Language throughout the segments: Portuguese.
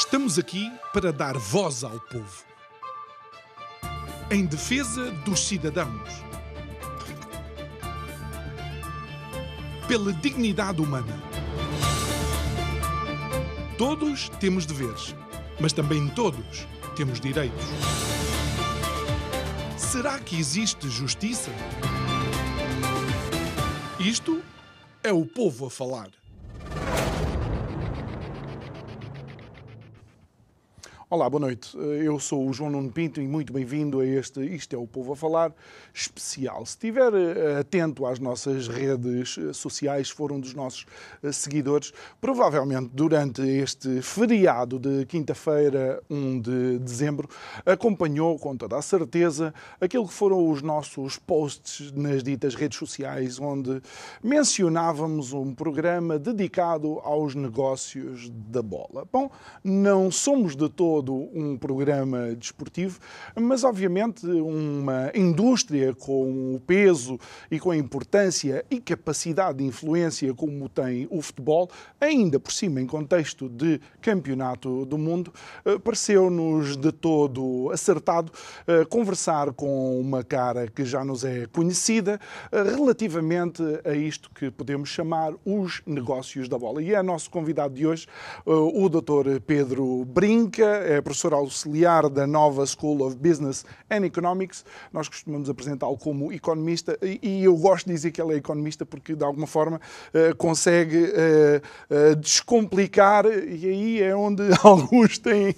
Estamos aqui para dar voz ao povo, em defesa dos cidadãos, pela dignidade humana. Todos temos deveres, mas também todos temos direitos. Será que existe justiça? Isto é o povo a falar. Olá, boa noite. Eh, eu sou o João Nuno Pinto e muito bem-vindo a este Isto é o Povo a Falar especial. Se estiver eh, atento às nossas redes eh, sociais, for um dos nossos seguidores, provavelmente durante este feriado de quinta-feira, 1 de dezembro, acompanhou com toda a certeza aquilo que foram os nossos posts nas ditas redes sociais, onde mencionávamos um programa dedicado aos negócios da bola. Bom, não somos de todos todo um programa desportivo, mas obviamente uma indústria com o peso e com a importância e capacidade de influência como tem o futebol, ainda por cima em contexto de campeonato do mundo, eh, pareceu-nos de todo acertado eh, conversar com uma cara que já nos é conhecida eh, relativamente a isto que podemos chamar os negócios da bola. E é nosso convidado de hoje o Dr. Pedro Brinca, é professor auxiliar da nova School of Business and Economics. Nós costumamos apresentá-lo como economista e eu gosto de dizer que ele é economista porque, de alguma forma, eh, consegue eh, eh, descomplicar e aí é onde alguns têm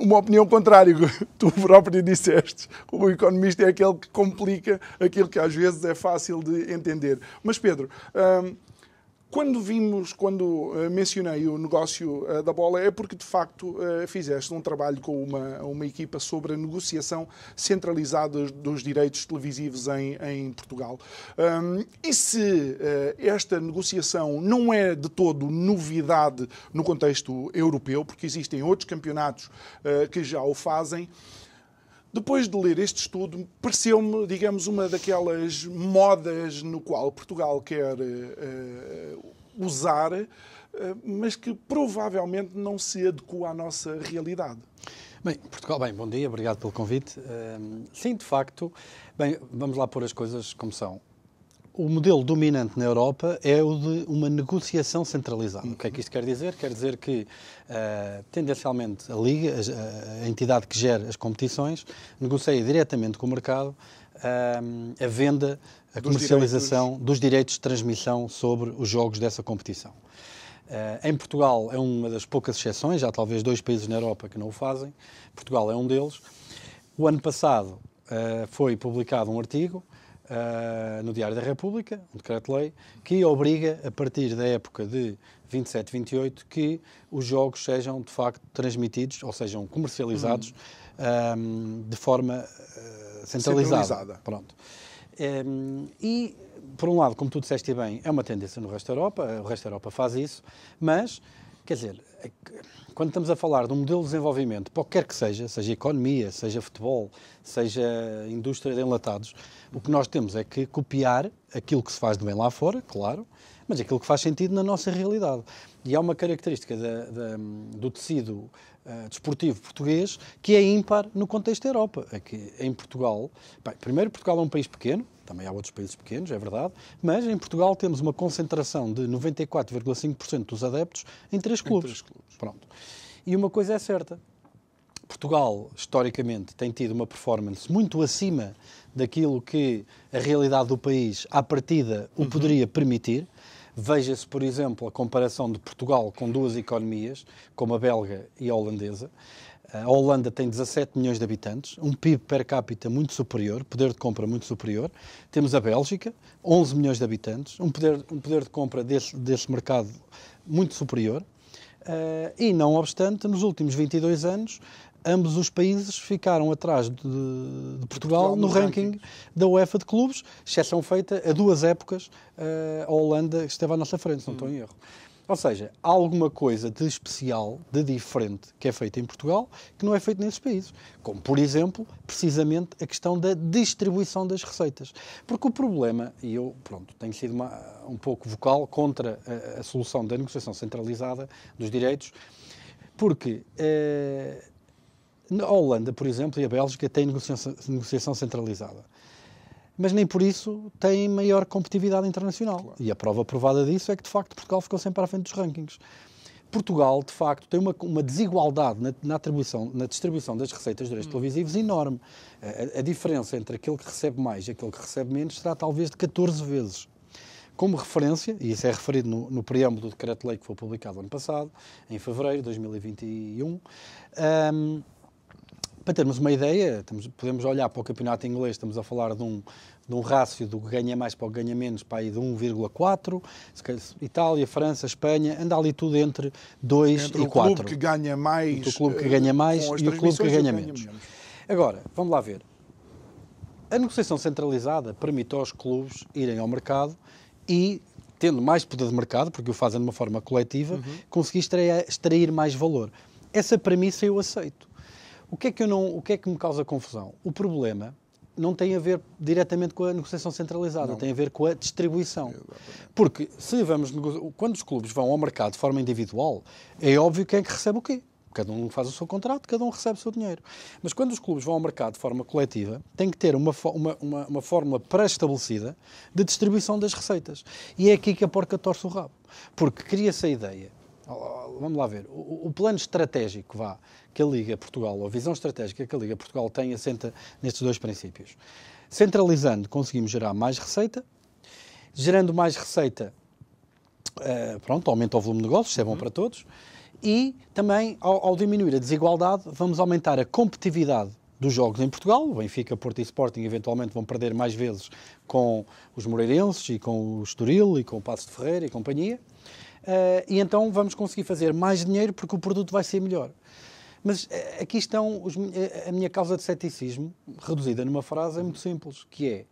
uma opinião contrária. Tu próprio disseste, o economista é aquele que complica aquilo que às vezes é fácil de entender. Mas, Pedro, quando vimos, quando eh, mencionei o negócio eh, da bola, é porque de facto eh, fizeste um trabalho com uma, uma equipa sobre a negociação centralizada dos direitos televisivos em, em Portugal. Um, e se esta negociação não é de todo novidade no contexto europeu, porque existem outros campeonatos que já o fazem, depois de ler este estudo, pareceu-me, digamos, uma daquelas modas no qual Portugal quer uh, usar, uh, mas que provavelmente não se adequa à nossa realidade. Bem, Portugal, bem, bom dia, obrigado pelo convite. Uh, sim, de facto, bem, vamos lá pôr as coisas como são o modelo dominante na Europa é o de uma negociação centralizada. Uhum. O que é que isto quer dizer? Quer dizer que, uh, tendencialmente, a Liga, a, eh, a, entidade que gera as competições, negocia diretamente com o mercado uh, a venda, a dos comercialização direitos. dos direitos de transmissão sobre os jogos dessa competição. Uh, em Portugal é uma das poucas exceções, já talvez dois países na Europa que não o fazem, Portugal é um deles. O ano passado foi publicado um artigo uh, no Diário da República, um decreto-lei, que obriga, a partir da época de 27, 28, que os jogos sejam de facto transmitidos, ou sejam comercializados, uhum. um, de forma uh, centralizada. centralizada. Pronto. Um, ehm, e, por um lado, como tu disseste bem, é uma tendência no resto da Europa, o resto da Europa faz isso, mas Quer dizer, é quando estamos a falar de um modelo de desenvolvimento, qualquer que seja, seja economia, seja futebol, seja indústria de enlatados, o que nós temos é que copiar aquilo que se faz de bem lá fora, claro, mas aquilo que faz sentido na nossa realidade. E há uma característica da, da, do tecido uh, desportivo português que é ímpar no contexto da Europa. Aqui, é em Portugal, bem, primeiro, Portugal é um país pequeno, também há outros países pequenos, é verdade, mas em Portugal temos uma concentração de 94,5% dos adeptos em três clubes. Em três clubes. Pronto. E uma coisa é certa, Portugal, historicamente, tem tido uma performance muito acima daquilo que a realidade do país, à partida, o uhum. poderia permitir. Veja-se, por exemplo, a comparação de Portugal com duas economias, como a belga e a holandesa. A Holanda tem 17 milhões de habitantes, um PIB per capita muito superior, poder de compra muito superior. Temos a Bélgica, 11 milhões de habitantes, um poder, um poder de compra desse, desse mercado muito superior. Uh, e, não obstante, nos últimos 22 anos, ambos os países ficaram atrás de, de Portugal, Portugal, no ranking da UEFA de clubes, exceção feita a duas épocas eh, a Holanda esteve à nossa frente, se não estou em erro. Ou seja, há alguma coisa de especial, de diferente, que é feita em Portugal, que não é feito nesses países. Como, por exemplo, precisamente a questão da distribuição das receitas. Porque o problema, e eu, pronto, tenho sido uma, um pouco vocal contra a, a, solução da negociação centralizada dos direitos, porque. Eh, a Holanda, por exemplo, e a Bélgica têm negociação, negociação centralizada. Mas nem por isso têm maior competitividade internacional. Claro. E a prova provada disso é que, de facto, Portugal ficou sempre à frente dos rankings. Portugal, de facto, tem uma, uma desigualdade na, na, atribuição, na distribuição das receitas de direitos hum. televisivos enorme. A, a, diferença entre aquele que recebe mais e aquele que recebe menos será talvez de 14 vezes. Como referência, e isso é referido no, no preâmbulo do decreto-lei que foi publicado ano passado, em fevereiro de 2021, um, hum, para termos uma ideia, temos, podemos olhar para o campeonato inglês, estamos a falar de um, de um rácio do que ganha mais para o que ganha menos para aí de 1,4. Itália, França, Espanha, anda ali tudo entre 2 entre e 4. O clube que ganha mais, entre o clube que ganha eh, mais e o clube que ganha, menos. menos. Agora, vamos lá ver. A negociação centralizada permite aos clubes irem ao mercado e tendo mais poder de mercado, porque o fazem de uma forma coletiva, uhum. conseguir extrair, extrair mais valor. Essa premissa eu aceito. O que é que, eu não, o que, é que me causa confusão? O problema não tem a ver diretamente com a negociação centralizada, não. tem a ver com a distribuição. Exatamente. Porque se vamos quando os clubes vão ao mercado de forma individual, é óbvio quem é que recebe o quê. Cada um faz o seu contrato, cada um recebe o seu dinheiro. Mas quando os clubes vão ao mercado de forma coletiva, tem que ter uma, uma, uma, uma fórmula pré-estabelecida de distribuição das receitas. E é aqui que a porca torce o rabo. Porque cria-se a ideia vamos lá ver, o, o, plano estratégico vá, que a Liga Portugal, ou a visão estratégica que a Liga Portugal tem, assenta nestes dois princípios. Centralizando, conseguimos gerar mais receita, gerando mais receita, uh, pronto, aumenta o volume de negócios, isso é bom uhum. para todos, e também, ao, ao diminuir a desigualdade, vamos aumentar a competitividade dos jogos em Portugal. O Benfica, Porto e Sporting eventualmente vão perder mais vezes com os Moreirenses e com o Estoril e com o Passo de Ferreira e companhia. Eh, e então vamos conseguir fazer mais dinheiro porque o produto vai ser melhor. Mas eh, aqui estão os, eh, a minha causa de ceticismo, reduzida numa frase, é muito simples, que é,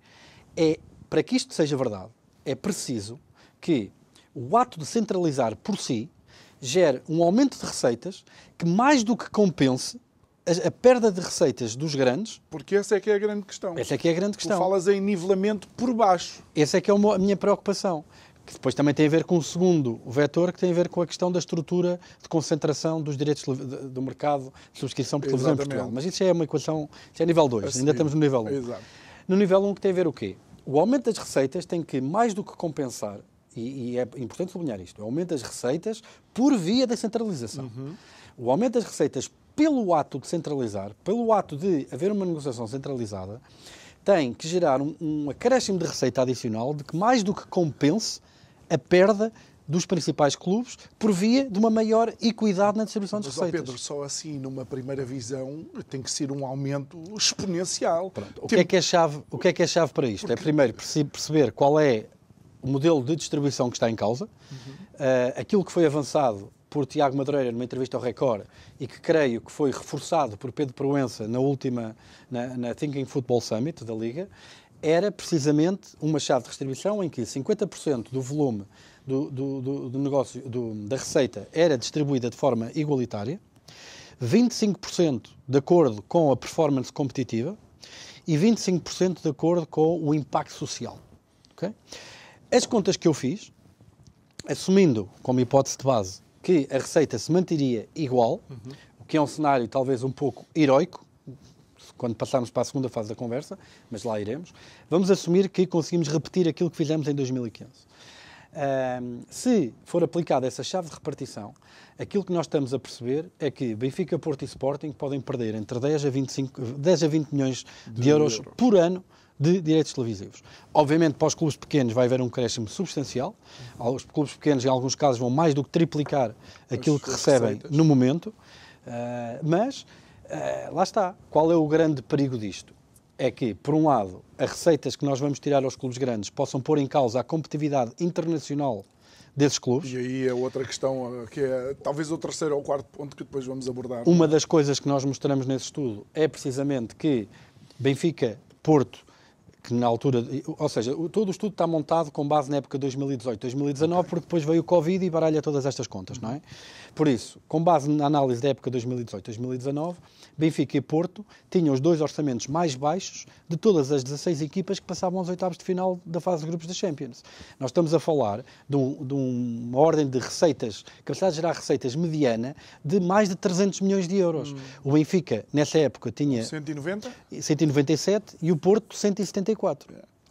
é, para que isto seja verdade, é preciso que o ato de centralizar por si gere um aumento de receitas que mais do que compense a, a perda de receitas dos grandes. Porque essa é que é a grande questão. Essa é que é a grande questão. Tu falas em nivelamento por baixo. Essa é que é a minha preocupação que depois também tem a ver com o segundo vetor, que tem a ver com a questão da estrutura de concentração dos direitos do mercado de subscrição por televisão Exatamente. em Portugal. Mas isso é uma equação, isso é nível 2, ainda estamos no nível 1. Um. Exato. No nível 1 um, que tem a ver o quê? O aumento das receitas tem que, mais do que compensar, e, e é importante sublinhar isto, o aumento das receitas por via da centralização. Uhum. O aumento das receitas pelo ato de centralizar, pelo ato de haver uma negociação centralizada, tem que gerar um, um acréscimo de receita adicional de que mais do que compense a perda dos principais clubes por via de uma maior equidade na distribuição das Mas, receitas. Pedro, só assim, numa primeira visão, tem que ser um aumento exponencial. Pronto, o, tem... que é que é chave, o que é que é chave para isto? É Porque... É primeiro perceber qual é o modelo de distribuição que está em causa, uhum. uh, aquilo que foi avançado por Tiago Madureira numa entrevista ao Record e que creio que foi reforçado por Pedro Proença na última, na, na Thinking Football Summit da Liga, era precisamente uma chave de distribuição em que 50% do volume do, do, do, do negócio, da receita, era distribuída de forma igualitária, 25% de acordo com a performance competitiva e 25% de acordo com o impacto social. Okay? As contas que eu fiz, assumindo como hipótese de base que a receita se manteria igual, uhum. o que é um cenário talvez um pouco heroico, quando passarmos para a segunda fase da conversa, mas lá iremos, vamos assumir que conseguimos repetir aquilo que fizemos em 2015. Um, se for aplicada essa chave de repartição, aquilo que nós estamos a perceber é que Benfica, Porto e Sporting podem perder entre 10 a 25, 10 a 20 milhões de, de euros, euros por ano de direitos televisivos. Obviamente, para os clubes pequenos vai haver um crescimento substancial. Os clubes pequenos, em alguns casos, vão mais do que triplicar aquilo As que recebem receitas. no momento. Uh, mas eh, lá está. Qual é o grande perigo disto? É que, por um lado, as receitas que nós vamos tirar aos clubes grandes possam pôr em causa a competitividade internacional desses clubes. E aí é outra questão, eh, que é talvez o terceiro ou quarto ponto que depois vamos abordar. Uma das coisas que nós mostramos nesse estudo é precisamente que Benfica, Porto que na altura, ou seja, todo o estudo está montado com base na época 2018, 2019, okay. porque depois veio o Covid e baralha todas estas contas, não é? Por isso, com base na análise da época 2018, 2019, Benfica e Porto tinham os dois orçamentos mais baixos de todas as 16 equipas que passavam aos oitavos de final da fase de grupos da Champions. Nós estamos a falar de, um, de uma ordem de receitas, capacidade de gerar receitas mediana, de mais de 300 milhões de euros. Hum. O Benfica, nessa época, tinha... 190? 197 e o Porto, 174.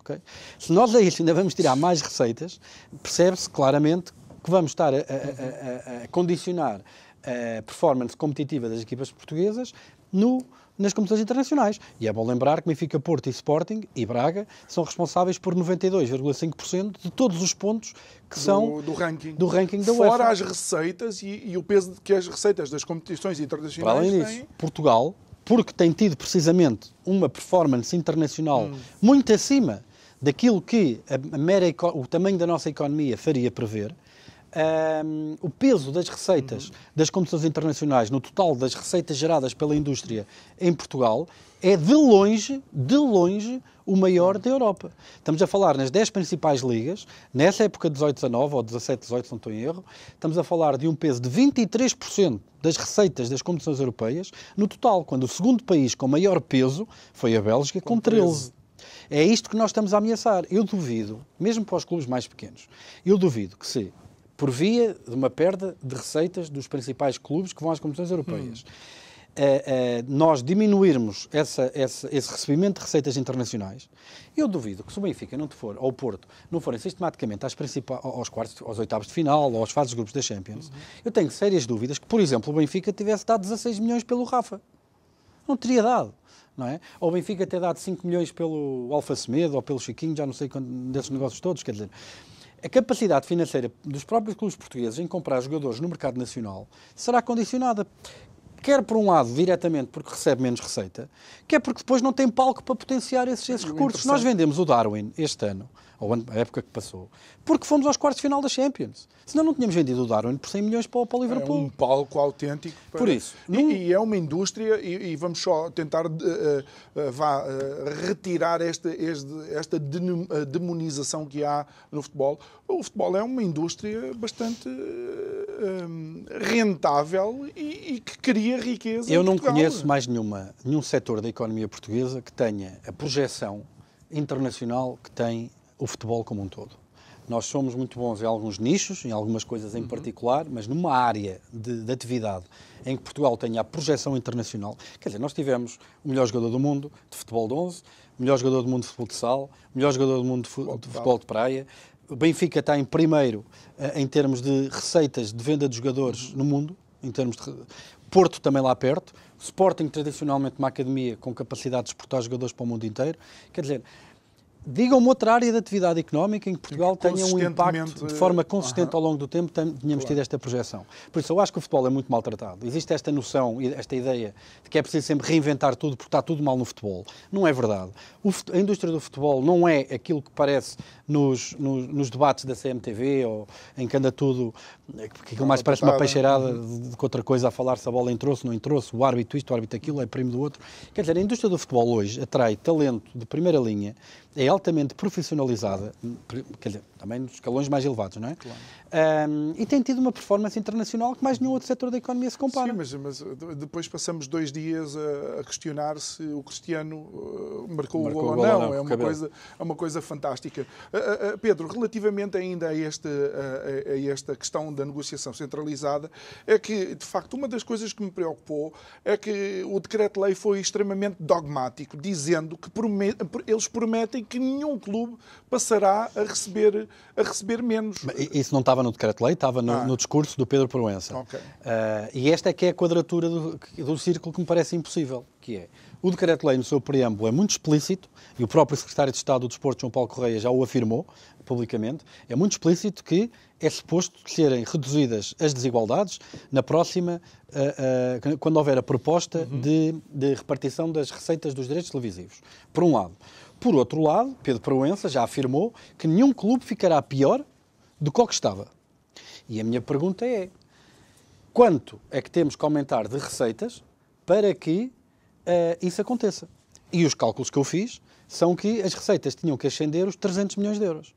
Okay? Se nós a isto ainda vamos tirar mais receitas, percebe-se claramente que vamos estar a, a, a, a, condicionar a performance competitiva das equipas portuguesas no, nas competições internacionais. E é bom lembrar que Benfica, Porto e Sporting e Braga são responsáveis por 92,5% de todos os pontos que do, são do ranking, do ranking da UEFA. Fora as receitas e, e, o peso que as receitas das competições internacionais Para além disso, têm... Portugal porque tem tido precisamente uma performance internacional hum. muito acima daquilo que a mera, o tamanho da nossa economia faria prever, um, o peso das receitas uhum. das competições internacionais no total das receitas geradas pela indústria em Portugal é de longe, de longe, o maior uhum. da Europa. Estamos a falar nas 10 principais ligas, nessa época 18-19 ou 17-18, não estou em erro, estamos a falar de um peso de 23% das receitas das competições europeias no total, quando o segundo país com maior peso foi a Bélgica, com, com 13%. É isto que nós estamos a ameaçar. Eu duvido, mesmo para os clubes mais pequenos, eu duvido que se por via de uma perda de receitas dos principais clubes que vão às competições europeias. Hum. Uh, uh, nós diminuirmos essa, essa, esse recebimento de receitas internacionais, eu duvido que se o Benfica não for, ou o Porto, não forem sistematicamente às aos, quartos, aos oitavos de final ou aos fases de grupos da Champions, uhum. eu tenho sérias dúvidas que, por exemplo, o Benfica tivesse dado 16 milhões pelo Rafa. Não teria dado. Não é? Ou o Benfica ter dado 5 milhões pelo Alfa Semedo ou pelo Chiquinho, já não sei quando, desses negócios todos, quer dizer a capacidade financeira dos próprios clubes portugueses em comprar jogadores no mercado nacional será condicionada. Quer por um lado diretamente porque recebe menos receita, quer porque depois não tem palco para potenciar esses, esses é recursos. Nós vendemos o Darwin este ano ou a época que passou, porque fomos aos quartos de final da Champions. Senão não tínhamos vendido o Darwin por 100 milhões para, para o Liverpool. É um palco autêntico. Para... Por isso. E, num... e, é uma indústria, e, e vamos só tentar uh, uh, vá, uh, retirar esta, esta demonização que há no futebol. O futebol é uma indústria bastante rentável e, e, que cria riqueza. Eu não conheço mais nenhuma, nenhum setor da economia portuguesa que tenha a projeção internacional que tem o futebol como um todo. Nós somos muito bons em alguns nichos, em algumas coisas em uhum. particular, mas numa área de, de, atividade em que Portugal tenha a projeção internacional. Quer dizer, nós tivemos o melhor jogador do mundo de futebol de 11, o melhor jogador do mundo de futebol de sal, o melhor jogador do mundo de, futebol de, futebol de praia. O Benfica está em primeiro eh, em termos de receitas de venda de jogadores uhum. no mundo, em termos de Porto também lá perto, Sporting tradicionalmente uma academia com capacidade de exportar jogadores para o mundo inteiro. Quer dizer, Digam-me outra área de atividade económica em que Portugal tenha um impacto de forma eh, consistente uh -huh. ao longo do tempo, tínhamos claro. tido esta projeção. Por isso, eu acho que o futebol é muito maltratado. Existe esta noção, esta ideia de que é preciso sempre reinventar tudo porque está tudo mal no futebol. Não é verdade. a indústria do futebol não é aquilo que parece nos, nos, nos, debates da CMTV ou em que anda tudo, eh, que aquilo mais parece uma peixeirada uhum. de que outra coisa a falar se a bola entrou, se não entrou, se o árbitro isto, o árbitro aquilo, é primo do outro. Quer dizer, a indústria do futebol hoje atrai talento de primeira linha, é altamente profissionalizada, hum, quer dizer, também nos escalões mais elevados, não é? Claro. Um, e tem tido uma performance internacional que mais nenhum outro setor da economia se compara. Sim, mas, mas depois passamos dois dias a, a questionar se o Cristiano uh, eh, marcou, marcou, o gol ou não. não é, uma coisa, é uma coisa fantástica. Uh, uh, Pedro, relativamente ainda a, este, a, esta questão da negociação centralizada, é que, de facto, uma das coisas que me preocupou é que o decreto-lei foi extremamente dogmático, dizendo que promet, eles prometem que nenhum clube passará a receber, a receber menos. Isso não estava no decreto-lei, estava no, ah. no, discurso do Pedro Proença. Okay. Uh, e esta é que é a quadratura do, do círculo que me parece impossível, que é o decreto-lei no seu preâmbulo é muito explícito, e o próprio secretário de Estado do Desporto, João Paulo Correia, já o afirmou publicamente, é muito explícito que é suposto serem reduzidas as desigualdades na próxima, uh, uh, quando houver a proposta uhum. de, de repartição das receitas dos direitos televisivos, por um lado. Por outro lado, Pedro Proença já afirmou que nenhum clube ficará pior de qual que estava. E a minha pergunta é: quanto é que temos que aumentar de receitas para que uh, isso aconteça? E os cálculos que eu fiz são que as receitas tinham que ascender os 300 milhões de euros.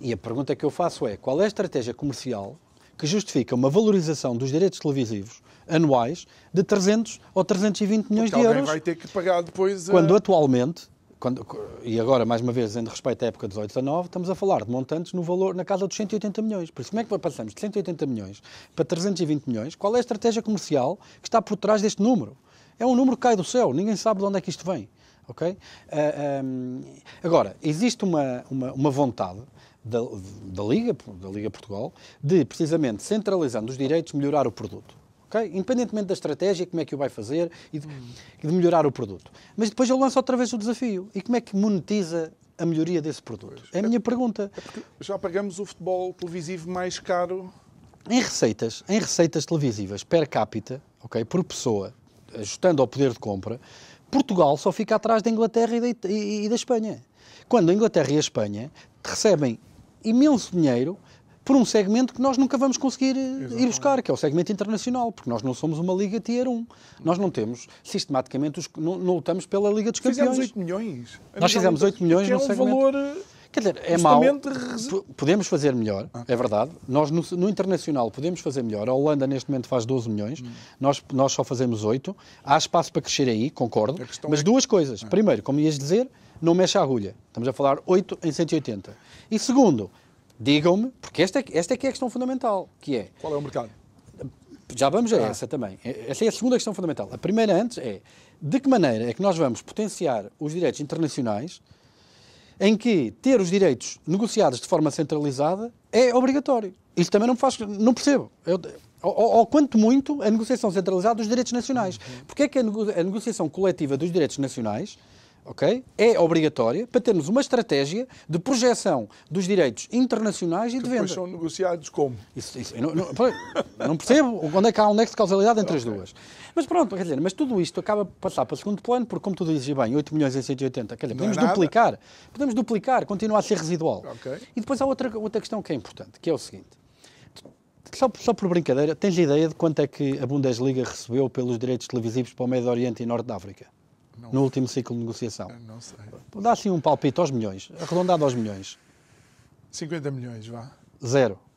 E a pergunta que eu faço é: qual é a estratégia comercial que justifica uma valorização dos direitos televisivos anuais de 300 ou 320 milhões Porque de euros? vai ter que pagar depois. Quando eh, atualmente quando, e agora, mais uma vez, dizendo respeito à época 18-19, estamos a falar de montantes no valor, na casa dos 180 milhões. Por isso, como é que passamos de 180 milhões para 320 milhões? Qual é a estratégia comercial que está por trás deste número? É um número que cai do céu, ninguém sabe de onde é que isto vem. Ok? Uh, eh, um, eh, agora, existe uma, uma, uma vontade da, da, Liga, da Liga Portugal, de precisamente centralizando os direitos, melhorar o produto. Okay? Independentemente da estratégia, como é que o vai fazer e de, uhum. de melhorar o produto. Mas depois ele lança outra vez o desafio. E como é que monetiza a melhoria desse produto? Pois. É a é minha é, pergunta. É já pagamos o futebol televisivo mais caro. Em receitas, em receitas televisivas per capita, okay, por pessoa, ajustando ao poder de compra, Portugal só fica atrás da Inglaterra e da, e, e da Espanha. Quando a Inglaterra e a Espanha recebem imenso dinheiro por um segmento que nós nunca vamos conseguir eh, Exatamente. ir buscar, que é o segmento internacional, porque nós não somos uma Liga Tier 1. Nós não temos, sistematicamente, os, não, não lutamos pela Liga dos Campeões. Fizemos 8 milhões. Nós fizemos 8 milhões que é um segmento. Valor... Quer dizer, é mau. Podemos fazer melhor, ah. é verdade. Nós, no, no, internacional, podemos fazer melhor. A Holanda, neste momento, faz 12 milhões. Hum. Nós, nós só fazemos 8. Há espaço para crescer aí, concordo. Mas é... duas coisas. Ah. Primeiro, como ias dizer, não mexe a agulha. Estamos a falar 8 em 180. E segundo, digam-me, porque esta, é esta é que é a questão fundamental, que é... Qual é o mercado? Já vamos a ah. essa também. É, essa é a segunda questão fundamental. A primeira antes é, de que maneira é que nós vamos potenciar os direitos internacionais em que ter os direitos negociados de forma centralizada é obrigatório. Isso também não faz... não percebo. Eu, ou, ou, quanto muito a negociação centralizada dos direitos nacionais. Uhum. Porque é que a, nego a negociação coletiva dos direitos nacionais ok? É obrigatória para termos uma estratégia de projeção dos direitos internacionais e que de venda. Depois são negociados como? Isso, isso não, não, não, percebo onde é que há um nexo de causalidade entre okay. as duas. Mas pronto, quer dizer, mas tudo isto acaba por passar para o segundo plano, porque como tu dizes bem, 8 milhões em 180, quer dizer, é podemos é duplicar, podemos duplicar, continua a ser residual. Okay. E depois há outra, outra questão que é importante, que é o seguinte. Só, só, por brincadeira, tens ideia de quanto é que a Bundesliga recebeu pelos direitos televisivos para o Médio Oriente e Norte da África? Não, no último ciclo de negociação? Não sei. Dá assim um palpite aos milhões, arredondado aos milhões. 50 milhões, vá. Zero.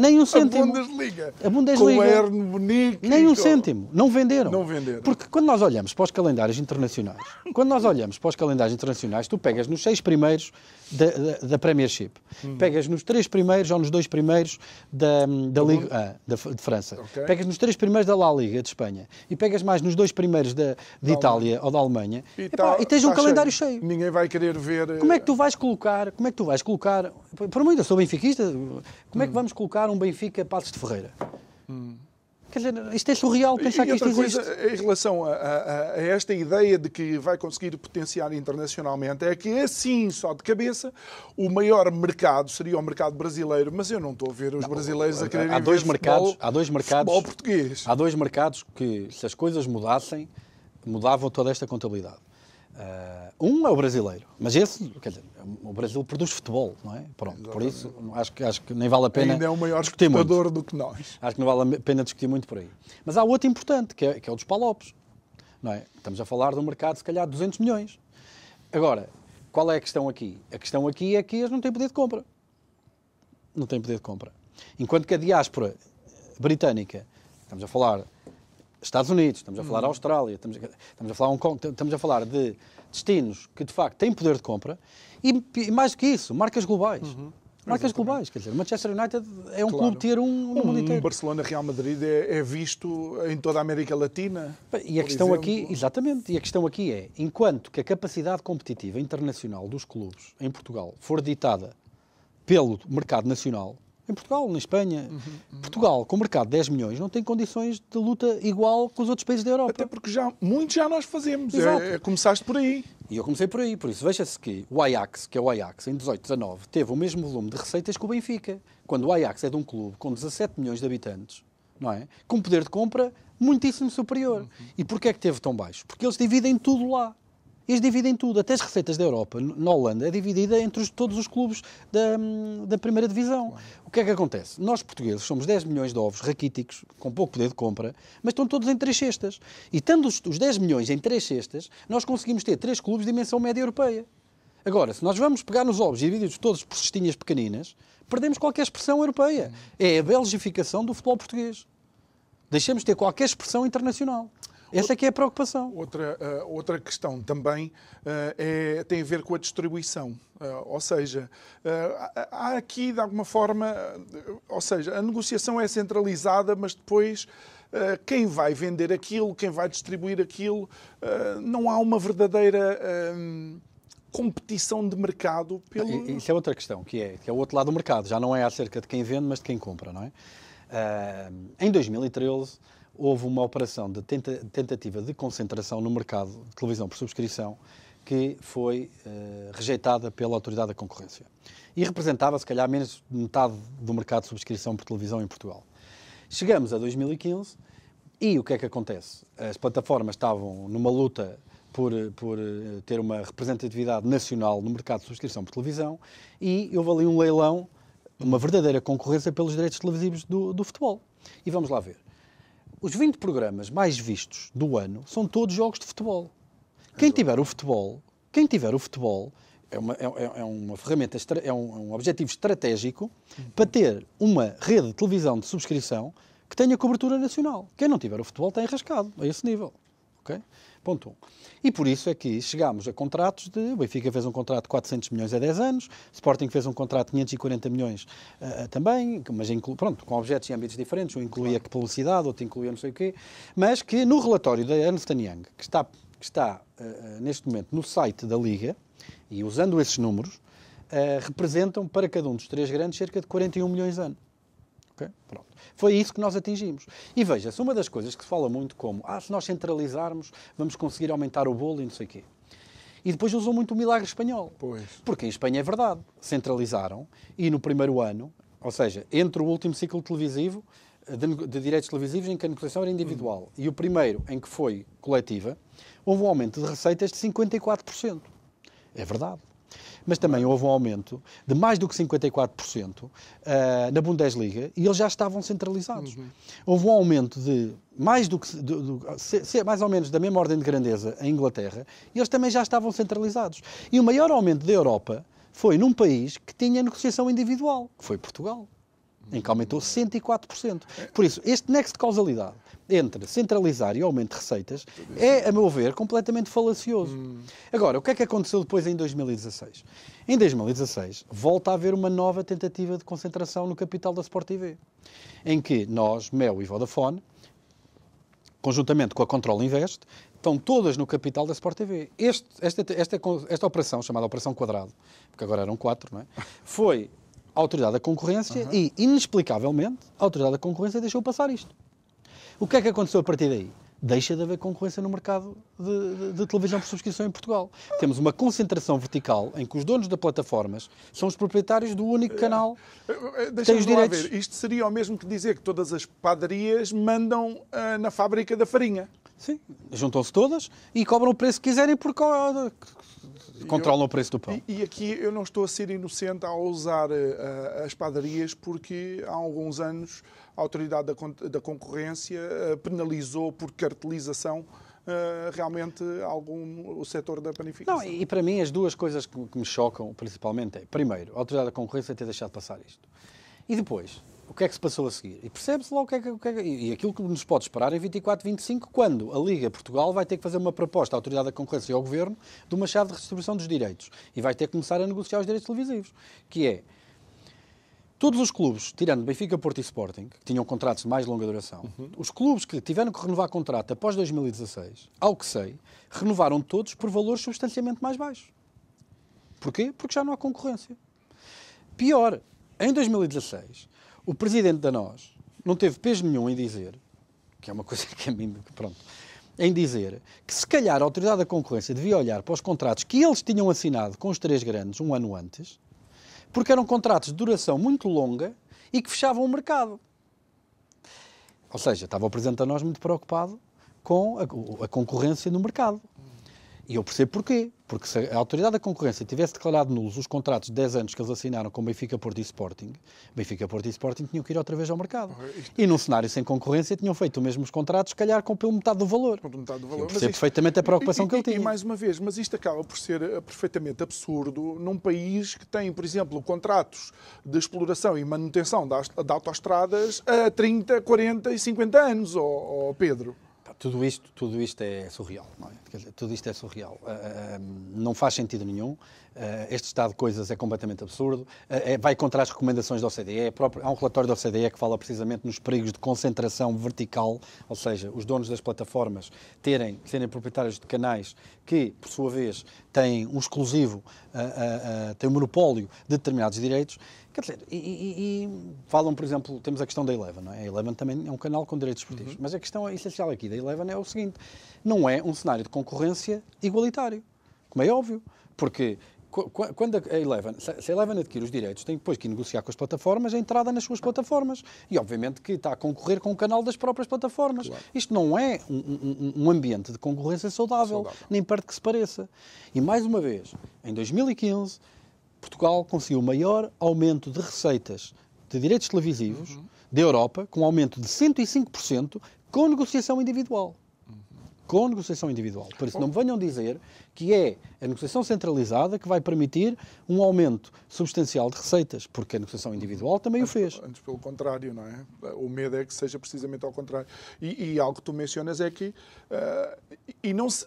Nem um cêntimo. A Bundesliga. A Bundesliga. Com Erne Bonique. Nem um cêntimo. Não venderam. Não venderam. Porque quando nós olhamos para os calendários internacionais, quando nós olhamos para os calendários internacionais, tu pegas nos seis primeiros da, da, da Premiership, hum. pegas nos três primeiros ou nos dois primeiros da, da uhum. Liga ah, da, de França, okay. pegas nos três primeiros da La Liga de Espanha e pegas mais nos dois primeiros da, de Itália ou da Alemanha e, epá, tá, e tens um tá calendário cheio. cheio. Ninguém vai querer ver. Como é eh, que tu vais colocar? Como é que tu vais colocar? Por muito, eu sou benfiquista. Como é que hum. vamos colocar? um Benfica a Passos de Ferreira. Hum. Quer dizer, isto é surreal pensar e que isto existe. em relação a, a, a, esta ideia de que vai conseguir potenciar internacionalmente, é que assim, só de cabeça, o maior mercado seria o mercado brasileiro, mas eu não estou a ver os não, brasileiros a quererem há dois ver mercados, futebol, há dois mercados, futebol português. Há dois mercados que, se as coisas mudassem, mudavam toda esta contabilidade. Uh, um é o brasileiro, mas esse, quer dizer, o Brasil produz futebol, não é? Pronto, por isso acho que, acho que nem vale a pena. Ainda é o maior jogador do que nós. Acho que não vale a pena discutir muito por aí. Mas há outro importante, que é, que é o dos palopes. Não é? Estamos a falar de um mercado, se calhar, de 200 milhões. Agora, qual é a questão aqui? A questão aqui é que eles não têm poder de compra. Não têm poder de compra. Enquanto que a diáspora britânica, estamos a falar Estados Unidos, estamos a falar uhum. Austrália, estamos a, estamos a falar Hong Kong, estamos a falar de destinos que de facto têm poder de compra e, e mais do que isso, marcas globais. Uhum. Marcas Exatamente. globais, quer dizer, Manchester United é um claro. clube ter um, um, mundo inteiro. Barcelona, Real Madrid é, é, visto em toda a América Latina. E a questão exemplo. aqui, exatamente, e a questão aqui é, enquanto que a capacidade competitiva internacional dos clubes em Portugal for ditada pelo mercado nacional, em Portugal, na Espanha. Uhum, uhum, Portugal, com o mercado de 10 milhões, não tem condições de luta igual que os outros países da Europa. Até porque já, muitos já nós fazemos. É, é, começaste por aí. E eu comecei por aí. Por isso, veja-se que o Ajax, que é o Ajax, em 18, 19, teve o mesmo volume de receitas que o Benfica. Quando o Ajax é de um clube com 17 milhões de habitantes, não é? Com poder de compra muitíssimo superior. Uhum. E porquê é que teve tão baixo? Porque eles dividem tudo lá. Eles dividem tudo, até as receitas da Europa, na Holanda, é dividida entre os, todos os clubes da, da primeira divisão. O que é que acontece? Nós, portugueses, somos 10 milhões de ovos raquíticos, com pouco poder de compra, mas estão todos em três cestas. E tendo os, os 10 milhões em três cestas, nós conseguimos ter três clubes de dimensão média europeia. Agora, se nós vamos pegar nos ovos e dividir-os todos por cestinhas pequeninas, perdemos qualquer expressão europeia. É a belgificação do futebol português. Deixamos de ter qualquer expressão internacional. Essa aqui é, é a preocupação. Outra, uh, outra questão também uh, é, tem a ver com a distribuição. Uh, ou seja, há aqui, de alguma forma, ou seja, a negociação é centralizada, mas depois quem vai vender aquilo, quem vai distribuir aquilo, não há uma verdadeira competição de mercado pelo... Ah, isso é outra questão, que é, que é o outro lado do mercado. Já não é acerca de quem vende, mas de quem compra, não é? Uh, em 2013, houve uma operação de tenta, tentativa de concentração no mercado de televisão por subscrição que foi uh, rejeitada pela Autoridade da Concorrência e representava, se calhar, menos de metade do mercado de subscrição por televisão em Portugal. Chegamos a 2015 e o que é que acontece? As plataformas estavam numa luta por, por eh, ter uma representatividade nacional no mercado de subscrição por televisão e houve ali um leilão, uma verdadeira concorrência pelos direitos televisivos do, do futebol. E vamos lá ver os 20 programas mais vistos do ano são todos jogos de futebol. Quem tiver o futebol, quem tiver o futebol é uma, é, é, é uma ferramenta, é um, é um objetivo estratégico uhum. para ter uma rede de televisão de subscrição que tenha cobertura nacional. Quem não tiver o futebol está enrascado a esse nível. Ok? Ponto 1. Um. E por isso é que chegámos a contratos de. O Benfica fez um contrato de 400 milhões a 10 anos, Sporting fez um contrato de 540 milhões uh, também, mas inclu, pronto, com objetos e âmbitos diferentes. Um incluía claro. publicidade, outro incluía não sei o quê. Mas que no relatório da Ernst Young, que está, que está uh, neste momento no site da Liga, e usando esses números, uh, representam para cada um dos três grandes cerca de 41 milhões de anos. Pronto. Foi isso que nós atingimos. E veja-se, uma das coisas que se fala muito como, ah, se nós centralizarmos, vamos conseguir aumentar o bolo e não sei o quê. E depois usou muito o milagre espanhol. Pois. Porque em Espanha é verdade, centralizaram e no primeiro ano, ou seja, entre o último ciclo televisivo de, de direitos televisivos em que a negociação era individual hum. e o primeiro em que foi coletiva, houve um aumento de receitas de 54%. É verdade. Mas também houve um aumento de mais do que 54% uh, eh, na Bundesliga e eles já estavam centralizados. Uhum. Houve um aumento de mais do que de, mais ou menos da mesma ordem de grandeza em Inglaterra e eles também já estavam centralizados. E o maior aumento da Europa foi num país que tinha negociação individual, que foi Portugal, em que aumentou 104%. Por isso, este nexo de causalidade entre centralizar e aumento de receitas é, a meu ver, completamente falacioso. Hum. Agora, o que é que aconteceu depois em 2016? Em 2016, volta a haver uma nova tentativa de concentração no capital da Sport TV, em que nós, Mel e Vodafone, conjuntamente com a Control Invest, estão todas no capital da Sport TV. Este, esta, esta, esta operação, chamada Operação Quadrado, porque agora eram quatro, não é? foi a Autoridade da Concorrência uhum. e, inexplicavelmente, a Autoridade da Concorrência deixou passar isto. O que é que aconteceu a partir daí? Deixa de haver concorrência no mercado de, de, de televisão por subscrição em Portugal. Temos uma concentração vertical em que os donos das plataformas são os proprietários do único eh, canal eh, eh, que tem os direitos. Ver. Isto seria o mesmo que dizer que todas as padarias mandam uh, na fábrica da farinha. Sim, juntam-se todas e cobram o preço que quiserem porque controlam eu, o preço do pão. E, e, aqui eu não estou a ser inocente ao usar uh, as padarias porque há alguns anos a Autoridade da, da Concorrência eh, penalizou por cartelização eh, realmente algum o setor da panificação. Não, e para mim as duas coisas que, me chocam principalmente é, primeiro, a Autoridade da Concorrência ter deixado passar isto. E depois, o que é que se passou a seguir? E percebe-se lá o que é que, o que, é que, E aquilo que nos pode esperar em 24, 25, quando a Liga Portugal vai ter que fazer uma proposta à Autoridade da Concorrência e ao Governo de uma chave de redistribuição dos direitos. E vai ter que começar a negociar os direitos televisivos. Que é, Todos os clubes, tirando Benfica, Porto e Sporting, que tinham contratos de mais longa duração, uhum. os clubes que tiveram que renovar contrato após 2016, ao que sei, renovaram todos por valores substancialmente mais baixos. Porquê? Porque já não há concorrência. Pior, em 2016, o presidente da NOS não teve peso nenhum em dizer, que é uma coisa que a é mim, pronto, em dizer que se calhar a Autoridade da Concorrência devia olhar para os contratos que eles tinham assinado com os três grandes um ano antes porque eram contratos de duração muito longa e que fechavam o mercado. Ou seja, estava o Presidente a nós muito preocupado com a, a concorrência no mercado. E eu percebo porquê. Porque se a Autoridade da Concorrência tivesse declarado nulos os contratos de 10 anos que eles assinaram com Benfica, Porto e Sporting, Benfica, Porto e Sporting tinham que ir outra vez ao mercado. E num cenário sem concorrência tinham feito os mesmos contratos, se calhar com pelo metade do valor. Com metade do valor. Eu percebo isto, perfeitamente a preocupação e, que ele tinha. E mais uma vez, mas isto acaba por ser eh, perfeitamente absurdo num país que tem, por exemplo, contratos de exploração e manutenção de autoestradas a 30, 40 e 50 anos, oh, oh Pedro tudo isto, tudo isto é surreal, não é? Dizer, tudo isto é surreal. Uh, ah, um, ah, ah, não faz sentido nenhum. Eh, este estado de coisas é completamente absurdo, eh, é, vai contra as recomendações da OCDE. É há um relatório da OCDE que fala precisamente nos perigos de concentração vertical, ou seja, os donos das plataformas terem, serem proprietários de canais que, por sua vez, têm um exclusivo, eh, têm um monopólio de determinados direitos. Quer dizer, e, e, e, falam, por exemplo, temos a questão da Eleven, não é? A Eleven também é um canal com direitos esportivos. Uhum. Mas a questão essencial aqui da Eleven é o seguinte: não é um cenário de concorrência igualitário, como é óbvio. Porque quando a Eleven, se a Eleven adquire os direitos, tem depois que negociar com as plataformas a entrada nas suas plataformas. E obviamente que está a concorrer com o canal das próprias plataformas. Claro. Isto não é um, um, um ambiente de concorrência saudável, saudável, nem perto que se pareça. E mais uma vez, em 2015, Portugal conseguiu o maior aumento de receitas de direitos televisivos uhum. da Europa, com um aumento de 105%, com negociação individual com negociação individual. Por isso, não me venham dizer que é a negociação centralizada que vai permitir um aumento substancial de receitas, porque a negociação individual também antes, o fez. Antes pelo contrário, não é? O medo é que seja precisamente ao contrário. E, e algo que tu mencionas é que. Uh, e não se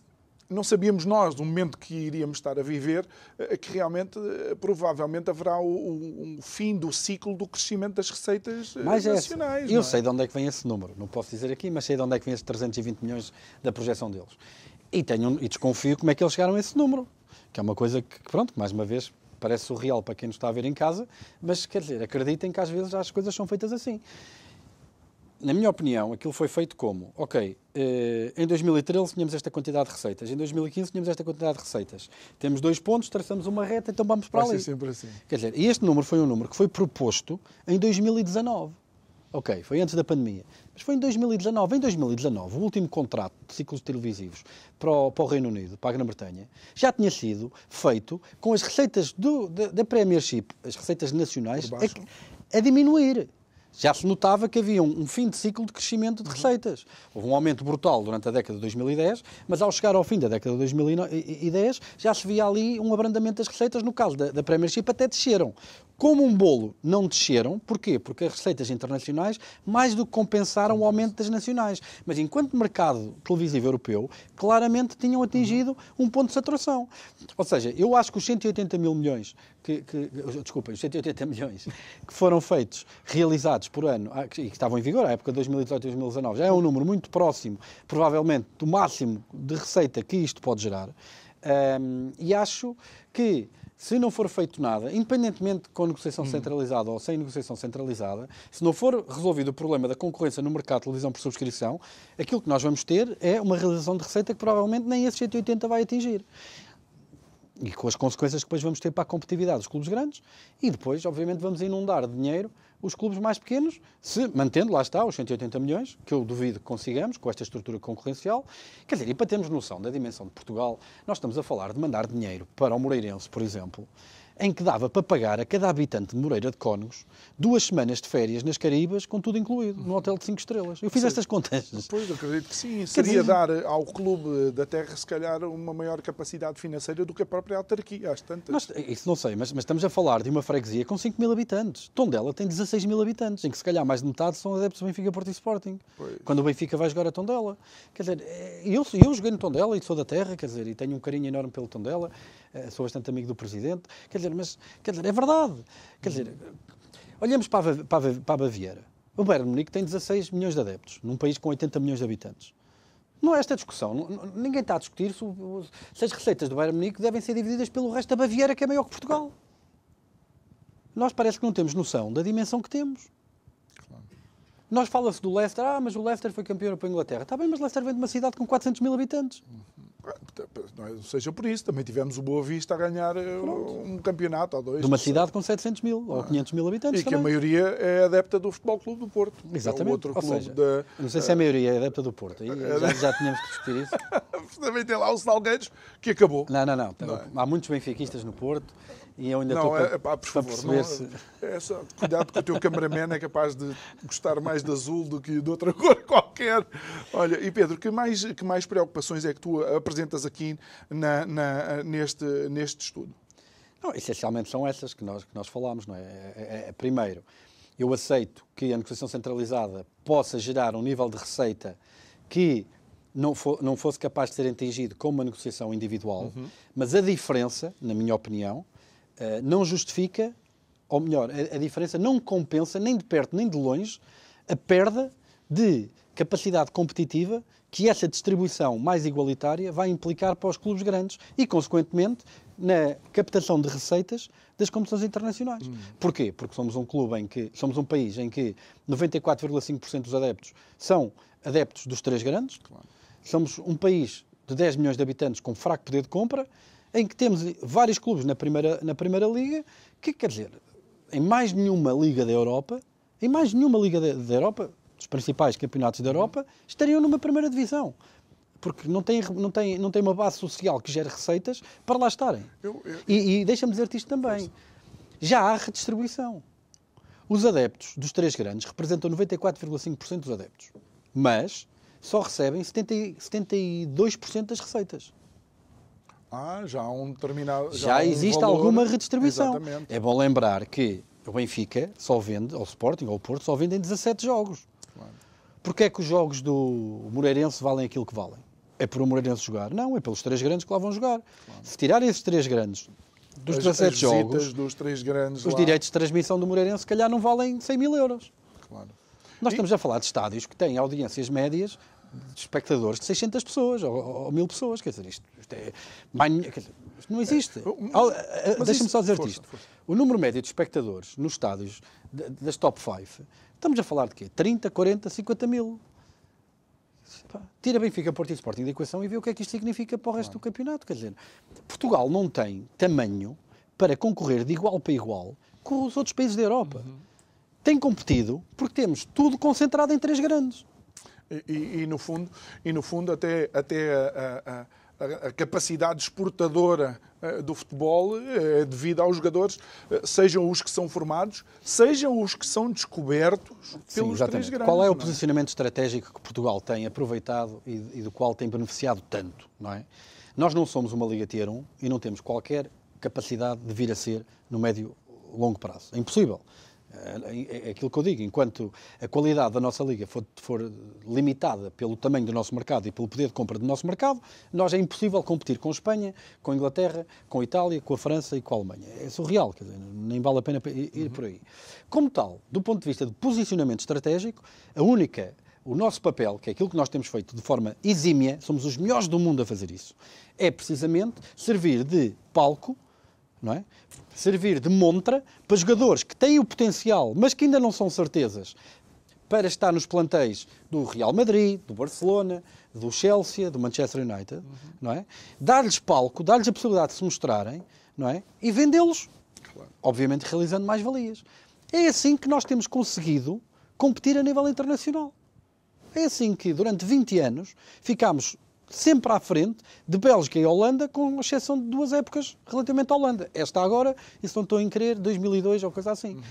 não sabíamos nós, no momento que iríamos estar a viver, eh, que realmente, eh, provavelmente, haverá o, o, o fim do ciclo do crescimento das receitas eh, mas é nacionais. É eu é? sei de onde é que vem esse número, não posso dizer aqui, mas sei de onde é que vem esses 320 milhões da projeção deles. E, tenho, e desconfio como é que eles chegaram a esse número, que é uma coisa que, pronto, mais uma vez, parece surreal para quem nos está a ver em casa, mas quer dizer, acreditem que às vezes as coisas são feitas assim na minha opinião, aquilo foi feito como? Ok, eh, em 2013 tínhamos esta quantidade de receitas, em 2015 tínhamos esta quantidade de receitas. Temos dois pontos, traçamos uma reta, então vamos para Vai ali. sempre assim. Quer dizer, este número foi um número que foi proposto em 2019. Ok, foi antes da pandemia. Mas foi em 2019. Em 2019, o último contrato de ciclos televisivos para o, para o Reino Unido, para a Grã-Bretanha, já tinha sido feito com as receitas do, da, da Premiership, as receitas nacionais, a, a diminuir já se notava que havia um, um, fim de ciclo de crescimento de uhum. receitas. Houve um aumento brutal durante a década de 2010, mas ao chegar ao fim da década de 2010 já se via ali um abrandamento das receitas, no caso da, da Premiership até desceram como um bolo, não desceram. Porquê? Porque as receitas internacionais mais do que compensaram o aumento das nacionais. Mas enquanto mercado televisivo europeu, claramente tinham atingido um ponto de saturação. Ou seja, eu acho que os 180 mil milhões, que, que, desculpem, os 180 milhões que foram feitos, realizados por ano, ah, e que estavam em vigor à época de 2018 e 2019, já é um número muito próximo, provavelmente, do máximo de receita que isto pode gerar. Um, e acho que se não for feito nada, independentemente com negociação hum. centralizada ou sem negociação centralizada, se não for resolvido o problema da concorrência no mercado de televisão por subscrição, aquilo que nós vamos ter é uma realização de receita que provavelmente nem esse 180 vai atingir e com as consequências que depois vamos ter para a competitividade dos clubes grandes, e depois, obviamente, vamos inundar dinheiro os clubes mais pequenos, se mantendo, lá está, os 180 milhões, que eu duvido que consigamos com esta estrutura concorrencial. Quer dizer, e para termos noção da dimensão de Portugal, nós estamos a falar de mandar dinheiro para o Moreirense, por exemplo, em que dava para pagar a cada habitante de Moreira de Cónegos duas semanas de férias nas Caraíbas, com tudo incluído, num hotel de 5 estrelas. Eu fiz estas contas. Pois, eu acredito que sim. Quer Seria dizer... dar ao clube da terra, se calhar, uma maior capacidade financeira do que a própria autarquia, às tantas. Eh, isso não sei, mas, mas, estamos a falar de uma freguesia com 5 mil habitantes. Tondela tem 16 mil habitantes, em que se calhar mais de metade são adeptos do Benfica Porto e Sporting. Pois. Quando o Benfica vai jogar a Tondela. Quer dizer, eh, eu, eu joguei no Tondela e sou da terra, quer dizer, e tenho um carinho enorme pelo Tondela. Eh, sou bastante amigo do Presidente, quer dizer, mas quer dizer, é verdade. Quer dizer, olhamos para a, para a, para a Baviera. O Bayern Munique tem 16 milhões de adeptos, num país com 80 milhões de habitantes. Não é esta discussão. Ninguém está a discutir se, se as receitas do Bayern Munique devem ser divididas pelo resto da Baviera, que é maior que Portugal. Nós parece que não temos noção da dimensão que temos. Claro. Nós fala-se do Leicester, ah, mas o Leicester foi campeão para a Inglaterra. Está bem, mas o Leicester vem de uma cidade com 400 mil habitantes. Uhum. É, não seja por isso, também tivemos o Boa Vista a ganhar eh, Pronto. um campeonato ou dois. numa cidade com 700 mil ou 500 ah. mil habitantes. E também. que a maioria é adepta do Futebol Clube do Porto. É Exatamente. É outro ou clube seja, da, não sei se é a maioria é adepta do Porto. Já, já tínhamos que discutir isso. também tem lá os Salgueiros que acabou. Não, não, não. não Há muitos benfiquistas no Porto. E eu ainda não, estou é, para, é, pá, por para favor, não, se... é só, cuidado que o teu cameraman é capaz de gostar mais de azul do que de outra cor qualquer. Olha, e Pedro, que mais, que mais preocupações é que tu apresentas aqui na, na neste, neste estudo? Não, essencialmente são essas que nós, que nós falámos, não é? é? é, é primeiro, eu aceito que a negociação centralizada possa gerar um nível de receita que não, não fosse capaz de ser atingido com uma negociação individual, uhum. mas a diferença, na minha opinião, eh, não justifica, ou melhor, a, a diferença não compensa, nem de perto nem de longe, a perda de capacidade competitiva que essa distribuição mais igualitária vai implicar para os clubes grandes e, consequentemente, na captação de receitas das competições internacionais. Hum. Porquê? Porque somos um clube em que somos um país em que 94,5% dos adeptos são adeptos dos três grandes. Claro. Somos um país de 10 milhões de habitantes com fraco poder de compra em que temos vários clubes na primeira, na primeira liga, que quer dizer, em mais nenhuma liga da Europa, em mais nenhuma liga da, da Europa, dos principais campeonatos da Europa, estariam numa primeira divisão porque não têm, não, tem não tem uma base social que gere receitas para lá estarem. Eu, eu, e, e deixa-me dizer-te isto também. Já há redistribuição. Os adeptos dos três grandes representam 94,5% dos adeptos, mas só recebem 70, 72% das receitas. Ah, já há um determinado. Já, já existe valor... alguma redistribuição. Exatamente. É bom lembrar que o Benfica só vende, ou o Sporting, ou o Porto, só vendem 17 jogos. Claro. Porquê é que os jogos do Moreirense valem aquilo que valem? É por o Moreirense jogar? Não, é pelos três grandes que lá vão jogar. Claro. Se tirarem esses três grandes dos as, 17 as jogos, dos três grandes os lá... direitos de transmissão do Moreirense, se calhar, não valem 100 mil euros. Claro. Nós e... estamos a falar de estádios que têm audiências médias de espectadores de 600 pessoas ou, ou 1000 pessoas. Quer dizer, isto, isto, é, quer dizer, isto não existe. É, eh, deixa-me só dizer-te isto. O número médio de espectadores nos estádios das top 5, estamos a falar de quê? 30, 40, 50 mil. Tira Benfica, Porto e Sporting da equação e vê o que é que isto significa para o resto do campeonato. Quer dizer, Portugal não tem tamanho para concorrer de igual para igual com os outros países da Europa. Uhum. Tem competido porque temos tudo concentrado em três grandes e, e, no fundo, e no fundo até, até a, a, a capacidade exportadora eh, do futebol eh, é devida aos jogadores, eh, sejam os que são formados, sejam os que são descobertos pelos Sim, três grandes. Qual é o é? posicionamento é? estratégico que Portugal tem aproveitado e, e, do qual tem beneficiado tanto, não é? Nós não somos uma Liga Tier 1 e não temos qualquer capacidade de vir a ser no médio longo prazo. É impossível. É, é, é aquilo que eu digo, enquanto a qualidade da nossa liga for, for, limitada pelo tamanho do nosso mercado e pelo poder de compra do nosso mercado, nós é impossível competir com a Espanha, com a Inglaterra, com a Itália, com a França e com a Alemanha. É surreal, quer dizer, nem vale a pena ir uhum. por aí. Como tal, do ponto de vista de posicionamento estratégico, a única o nosso papel, que é aquilo que nós temos feito de forma exímia, somos os melhores do mundo a fazer isso, é precisamente servir de palco não é? servir de montra para jogadores que têm o potencial, mas que ainda não são certezas, para estar nos plantéis do Real Madrid, do Barcelona, do Chelsea, do Manchester United, uhum. não é? Dar-lhes palco, dar-lhes a possibilidade de se mostrarem, não é? E vendê-los, claro. obviamente realizando mais valias. É assim que nós temos conseguido competir a nível internacional. É assim que durante 20 anos ficámos sempre à frente de Bélgica e Holanda, com exceção de duas épocas relativamente à Holanda. Esta agora, e se não estou em querer, 2002 ou coisa assim. Uhum.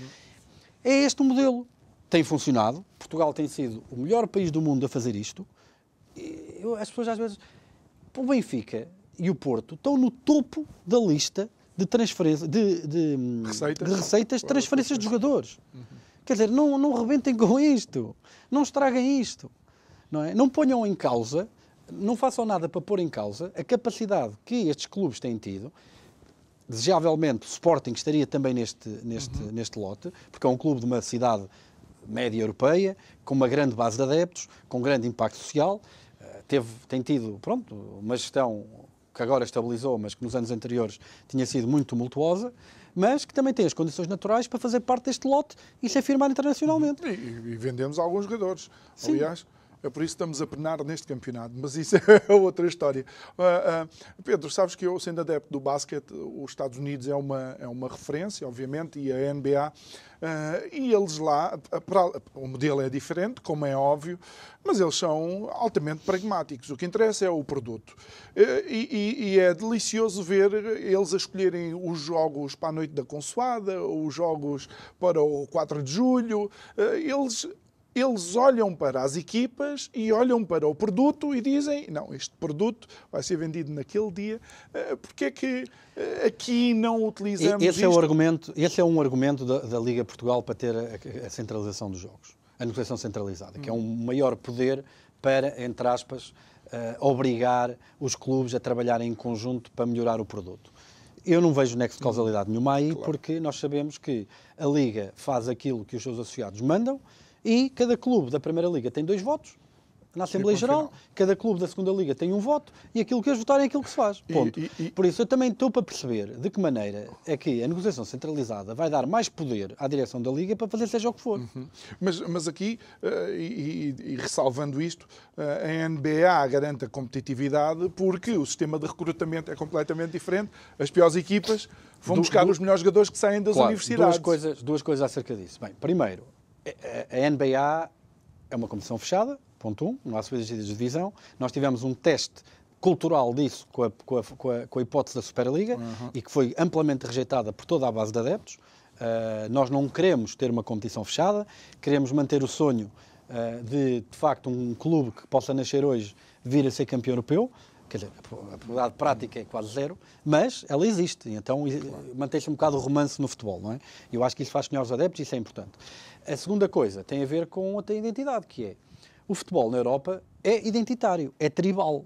É este o modelo. Tem funcionado. Portugal tem sido o melhor país do mundo a fazer isto. Eu, as pessoas às vezes. O Benfica e o Porto estão no topo da lista de, transferência, de, de, Receita. de receitas de transferências de jogadores. Uhum. Quer dizer, não, não rebentem com isto. Não estraguem isto. Não, é? não ponham em causa não façam nada para pôr em causa a capacidade que estes clubes têm tido. Desejavelmente, o Sporting estaria também neste, neste, uhum. neste lote, porque é um clube de uma cidade média europeia, com uma grande base de adeptos, com grande impacto social. Eh, teve, tem tido, pronto, uma gestão que agora estabilizou, mas que nos anos anteriores tinha sido muito tumultuosa, mas que também tem as condições naturais para fazer parte deste lote e se afirmar internacionalmente. Uhum. E, e vendemos alguns jogadores, Sim. aliás. É por isso que estamos a penar neste campeonato, mas isso é outra história. Uh, uh, Pedro, sabes que eu, sendo adepto do basquete, os Estados Unidos é uma, é uma referência, obviamente, e a NBA. Uh, ah, e eles lá, para, o modelo é diferente, como é óbvio, mas eles são altamente pragmáticos. O que interessa é o produto. E, e, e, é delicioso ver eles a escolherem os jogos para a noite da consoada, os jogos para o 4 de julho. Eles eles olham para as equipas e olham para o produto e dizem: não, este produto vai ser vendido naquele dia, eh, porque é que eh, aqui não utilizamos. Esse, isto? É, o argumento, esse é um argumento da, da Liga Portugal para ter a, a, centralização dos jogos, a negociação centralizada, que é um maior poder para, entre aspas, uh, obrigar os clubes a trabalhar em conjunto para melhorar o produto. Eu não vejo nexo de causalidade nenhuma aí, claro. porque nós sabemos que a Liga faz aquilo que os seus associados mandam e cada clube da Primeira Liga tem dois votos, na Assembleia Geral, cada clube da segunda Liga tem um voto e aquilo que eles votarem é aquilo que se faz. Ponto. E, e, e... Por isso, eu também estou para perceber de que maneira é que a negociação centralizada vai dar mais poder à direção da Liga para fazer seja o que for. Uhum. Mas, mas aqui, eh, e, ressalvando isto, eh, a NBA garante a competitividade porque o sistema de recrutamento é completamente diferente. As piores equipas vão buscar os melhores jogadores que saem das claro, universidades. Duas coisas, duas coisas acerca disso. Bem, primeiro, a NBA é uma competição fechada, ponto um, não há subidas de divisão. Nós tivemos um teste cultural disso com a, com a, com a, com a hipótese da Superliga uhum. e que foi amplamente rejeitada por toda a base de adeptos. Uh, nós não queremos ter uma competição fechada, queremos manter o sonho uh, de, de facto, um clube que possa nascer hoje vir a ser campeão europeu quer dizer, a probabilidade prática é quase zero, mas ela existe, então claro. mantém-se um bocado o romance no futebol, não é? Eu acho que isso faz melhores adeptos e isso é importante. A segunda coisa tem a ver com outra identidade, que é o futebol na Europa é identitário, é tribal.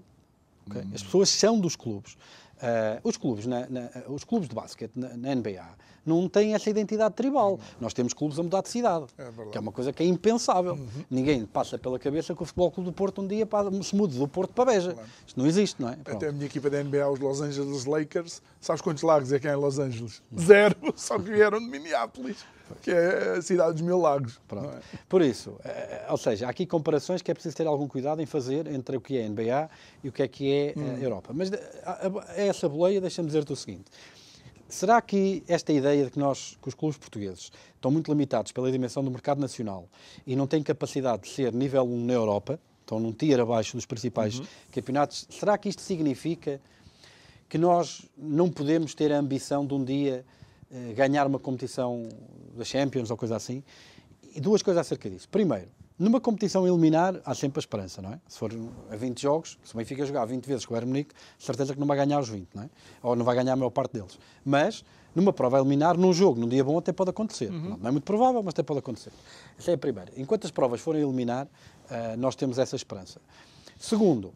Okay? Hum. As pessoas são dos clubes. Uh, os, clubes na, na, eh, os clubes de basquete na, na, NBA não têm essa identidade tribal. Nós temos clubes a mudar de cidade, é que é uma coisa que é impensável. Uhum. Ninguém passa pela cabeça que o Futebol Clube do Porto um dia se mude do Porto para Beja. Claro. Isto não existe, não é? Pronto. Até a minha equipa da NBA, os Los Angeles Lakers, sabes quantos lagos é que há é em Los Angeles? Zero, só que vieram de Minneapolis que é a cidade dos mil lagos. É? Por isso, eh, ou seja, há aqui comparações que é preciso ter algum cuidado em fazer entre o que é NBA e o que é que é eh, hum. Europa. Mas a essa boleia, deixa-me dizer-te o seguinte. Será que esta ideia de que nós, que os clubes portugueses estão muito limitados pela dimensão do mercado nacional e não têm capacidade de ser nível 1 na Europa, estão num tier abaixo dos principais uhum. campeonatos, será que isto significa que nós não podemos ter a ambição de um dia eh, ganhar uma competição da Champions ou coisa assim. E duas coisas acerca disso. Primeiro, numa competição eliminar, há sempre a esperança, não é? Se for a 20 jogos, se o Benfica jogar 20 vezes com o Hermunic, certeza que não vai ganhar os 20, não é? Ou não vai ganhar a maior parte deles. Mas, numa prova eliminar, num jogo, num dia bom, até pode acontecer. Uhum. Não é muito provável, mas até pode acontecer. Essa é a primeira. Enquanto as provas forem eliminar, eh, nós temos essa esperança. Segundo,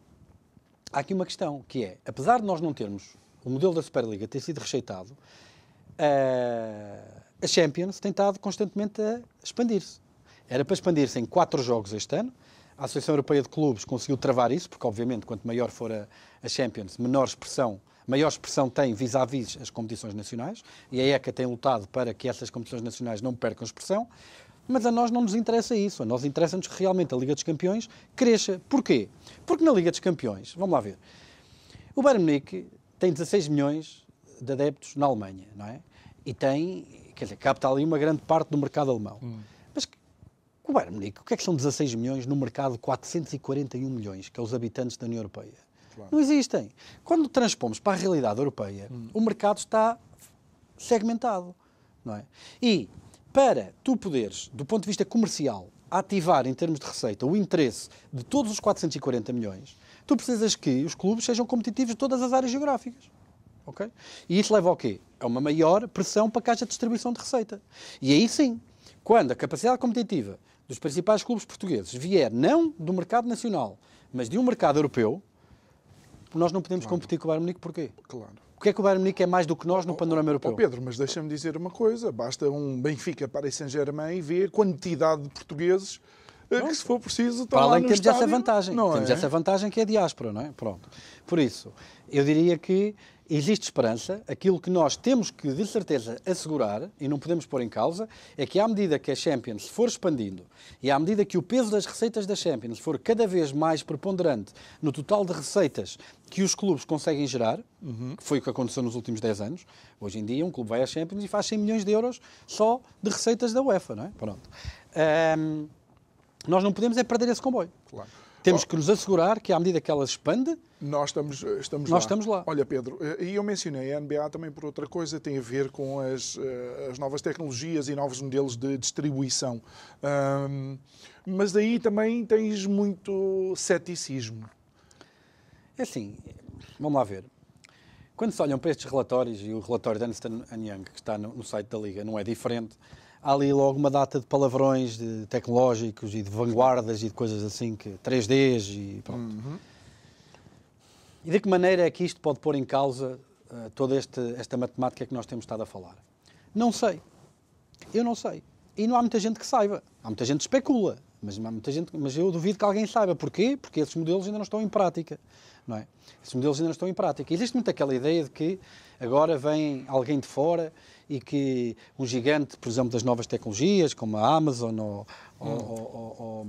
há aqui uma questão, que é, apesar de nós não termos, o modelo da Superliga ter sido rejeitado, eh, a Champions tem estado constantemente a expandir-se. Era para expandir-se em quatro jogos este ano. A Associação Europeia de Clubes conseguiu travar isso, porque, obviamente, quanto maior for a, a Champions, menor expressão, maior expressão tem vis-à-vis -vis as competições nacionais. E a ECA tem lutado para que essas competições nacionais não percam expressão. Mas a nós não nos interessa isso. A nós interessa-nos que realmente a Liga dos Campeões cresça. Porquê? Porque na Liga dos Campeões, vamos lá ver, o Bayern Munique tem 16 milhões de adeptos na Alemanha, não é? e tem, quer dizer, capta ali uma grande parte do mercado alemão. Hum. Mas o Bayern Munique, o que é que são 16 milhões no mercado de 441 milhões, que é os habitantes da União Europeia? Claro. Não existem. Quando transpomos para a realidade europeia, hum. o mercado está segmentado, não é? E para tu poderes, do ponto de vista comercial, ativar em termos de receita o interesse de todos os 440 milhões, tu precisas que os clubes sejam competitivos de todas as áreas geográficas. Okay? E isso leva ao quê? A uma maior pressão para que haja distribuição de receita. E aí sim, quando a capacidade competitiva dos principais clubes portugueses vier não do mercado nacional, mas de um mercado europeu, nós não podemos claro. competir com o Bayern Munique, porquê? Claro. Porque é que o Bayern Munique é mais do que nós no panorama europeu? Oh Pedro, mas deixa-me dizer uma coisa, basta um Benfica para Saint-Germain e ver a quantidade de portugueses eh, que se for preciso estão tá Para além de temos estádio, essa vantagem, não temos é? essa vantagem que é a diáspora, não é? Pronto. Por isso, eu diria que existe esperança. Aquilo que nós temos que, de certeza, assegurar, e não podemos pôr em causa, é que à medida que a Champions for expandindo e à medida que o peso das receitas da Champions for cada vez mais preponderante no total de receitas que os clubes conseguem gerar, uhum. que foi o que aconteceu nos últimos 10 anos. Hoje em dia, um clube vai à Champions e faz 100 milhões de euros só de receitas da UEFA, não é? Pronto. Um, nós não podemos é perder esse comboio. Claro. Temos que nos assegurar que, à medida que ela expande, nós estamos, eh, estamos, nós lá. estamos lá. Olha, Pedro, eh, e eu mencionei a NBA também por outra coisa, tem a ver com as, eh, as novas tecnologias e novos modelos de distribuição. Um, mas aí também tens muito ceticismo. É assim, vamos lá ver. Quando se olham para estes relatórios, e o relatório de Anderson Young, que está no, no site da Liga, não é diferente, há ali logo uma data de palavrões de tecnológicos e de vanguardas e de coisas assim, que 3Ds e pronto. Uhum. E de que maneira é que isto pode pôr em causa uh, toda este, esta matemática que nós temos estado a falar? Não sei. Eu não sei. E não há muita gente que saiba. Há muita gente que especula, mas, há muita gente, mas eu duvido que alguém saiba. Porquê? Porque esses modelos ainda não estão em prática. Não é? Esses modelos ainda não estão em prática. Existe muito aquela ideia de que agora vem alguém de fora e que um gigante, por exemplo, das novas tecnologias, como a Amazon ou, hum. ou, ou,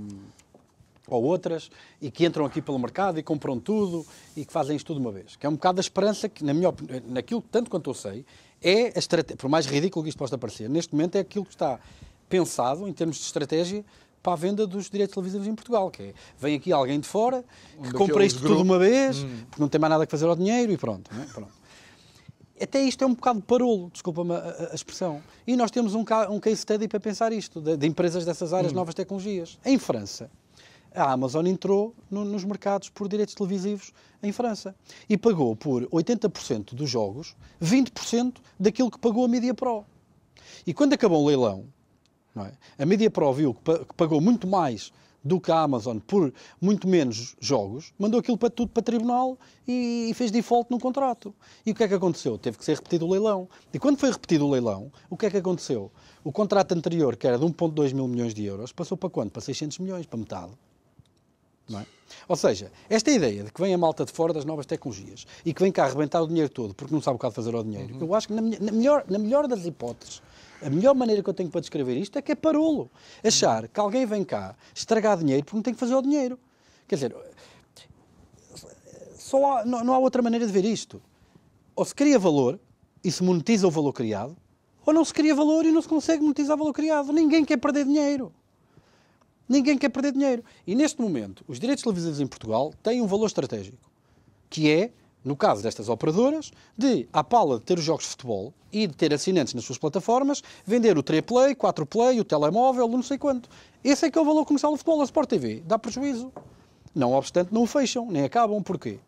ou outras, e que entram aqui pelo mercado e compram tudo e que fazem isto tudo uma vez. Que é um bocado a esperança que, na minha opinião, naquilo, tanto quanto eu sei, é a estratégia, por mais ridículo que isto possa parecer, neste momento é aquilo que está pensado em termos de estratégia para a venda dos direitos televisivos em Portugal, que é, vem aqui alguém de fora, que compra isto grupo. tudo uma vez, hum. porque não tem mais nada que fazer ao dinheiro e pronto. Né? pronto até isto é um bocado parolo, desculpa-me a, a, expressão. E nós temos um, um case study para pensar isto, de, de empresas dessas áreas, hum. novas tecnologias. Em França, a Amazon entrou no, nos mercados por direitos televisivos em França e pagou por 80% dos jogos 20% daquilo que pagou a Media Pro. E quando acabou o leilão, é? a Media Pro viu que, pagou muito mais do que a Amazon por muito menos jogos, mandou aquilo para tudo para tribunal e, e, fez default no contrato. E o que é que aconteceu? Teve que ser repetido o leilão. E quando foi repetido o leilão, o que é que aconteceu? O contrato anterior, que era de 1,2 mil milhões de euros, passou para quanto? Para 600 milhões, para metade. É? Ou seja, esta é ideia de que vem a malta de fora das novas tecnologias e que vem cá arrebentar o dinheiro todo porque não sabe o que há de fazer ao dinheiro, uhum. eu acho que, na, na, melhor, na melhor das hipóteses, a melhor maneira que eu tenho para descrever isto é que é parolo. Achar que alguém vem cá estragar dinheiro porque não tem que fazer o dinheiro. Quer dizer, só há, não, não há outra maneira de ver isto. Ou se cria valor e se monetiza o valor criado, ou não se cria valor e não se consegue monetizar o valor criado. Ninguém quer perder dinheiro. Ninguém quer perder dinheiro. E neste momento, os direitos televisivos em Portugal têm um valor estratégico, que é, no caso destas operadoras, de, à pala de ter os jogos de futebol e de ter assinantes nas suas plataformas, vender o 3Play, 4Play, o telemóvel, não sei quanto. Esse é que é o valor comercial do futebol. A Sport TV dá prejuízo. Não obstante, não o fecham, nem acabam. Porquê?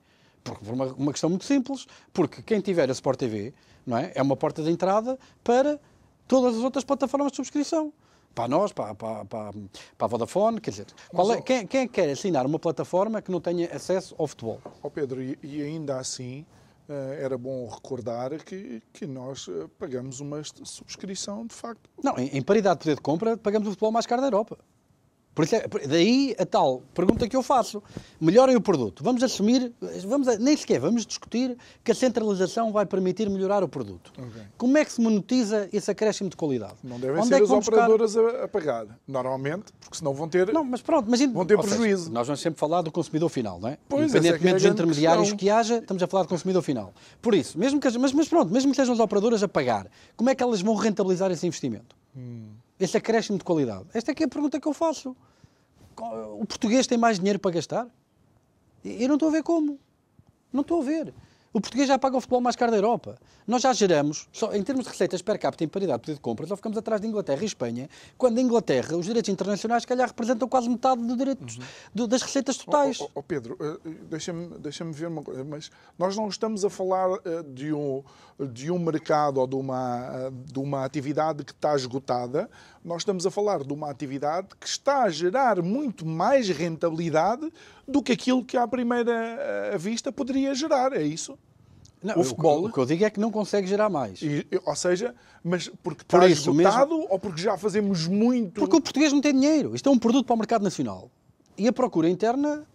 Por uma, uma questão muito simples, porque quem tiver a Sport TV não é, é uma porta de entrada para todas as outras plataformas de subscrição para nós, para, para, para, para a Vodafone. Quer dizer, qual é, quem, quem quer assinar uma plataforma que não tenha acesso ao futebol? Oh Pedro, e, e ainda assim eh, era bom recordar que, que nós eh, pagamos uma subscrição, de facto. Não, em, em paridade de poder de compra, pagamos o futebol mais caro da Europa. Por isso é, daí a tal pergunta que eu faço. Melhorem o produto. Vamos assumir, vamos a, nem sequer vamos discutir que a centralização vai permitir melhorar o produto. Okay. Como é que se monetiza esse acréscimo de qualidade? Não devem Onde ser é as operadoras buscar... a pagar, normalmente, porque senão vão ter, não, mas pronto, mas, vão ter prejuízo. Seja, nós vamos sempre falar do consumidor final, não é? Pois, é é Independentemente é dos intermediários questão. que haja, estamos a falar do consumidor final. Por isso, mesmo que, mas, mas pronto, mesmo que sejam as operadoras a pagar, como é que elas vão rentabilizar esse investimento? Hum esse acréscimo de qualidade? Esta é que é a pergunta que eu faço. O português tem mais dinheiro para gastar? Eu não estou a ver como. Não estou a ver. O português já paga o futebol mais caro da Europa. Nós já geramos, só em termos de receitas per capita em paridade de poder de compra, só ficamos atrás de Inglaterra e Espanha, quando a Inglaterra, os direitos internacionais, se calhar, representam quase metade do direitos, uhum. do, das receitas totais. Oh, oh, oh Pedro, eh, deixa-me deixa ver uma coisa, mas nós não estamos a falar eh, de um, de um mercado ou de uma, eh, de uma atividade que está esgotada, nós estamos a falar de uma atividade que está a gerar muito mais rentabilidade do que aquilo que à primeira eh, vista poderia gerar, é isso? Não, o futebol. O que eu digo é que não consegue gerar mais. E, ou seja, mas porque Por está esgotado mesmo... ou porque já fazemos muito. Porque o português não tem dinheiro. Isto é um produto para o mercado nacional. E a procura interna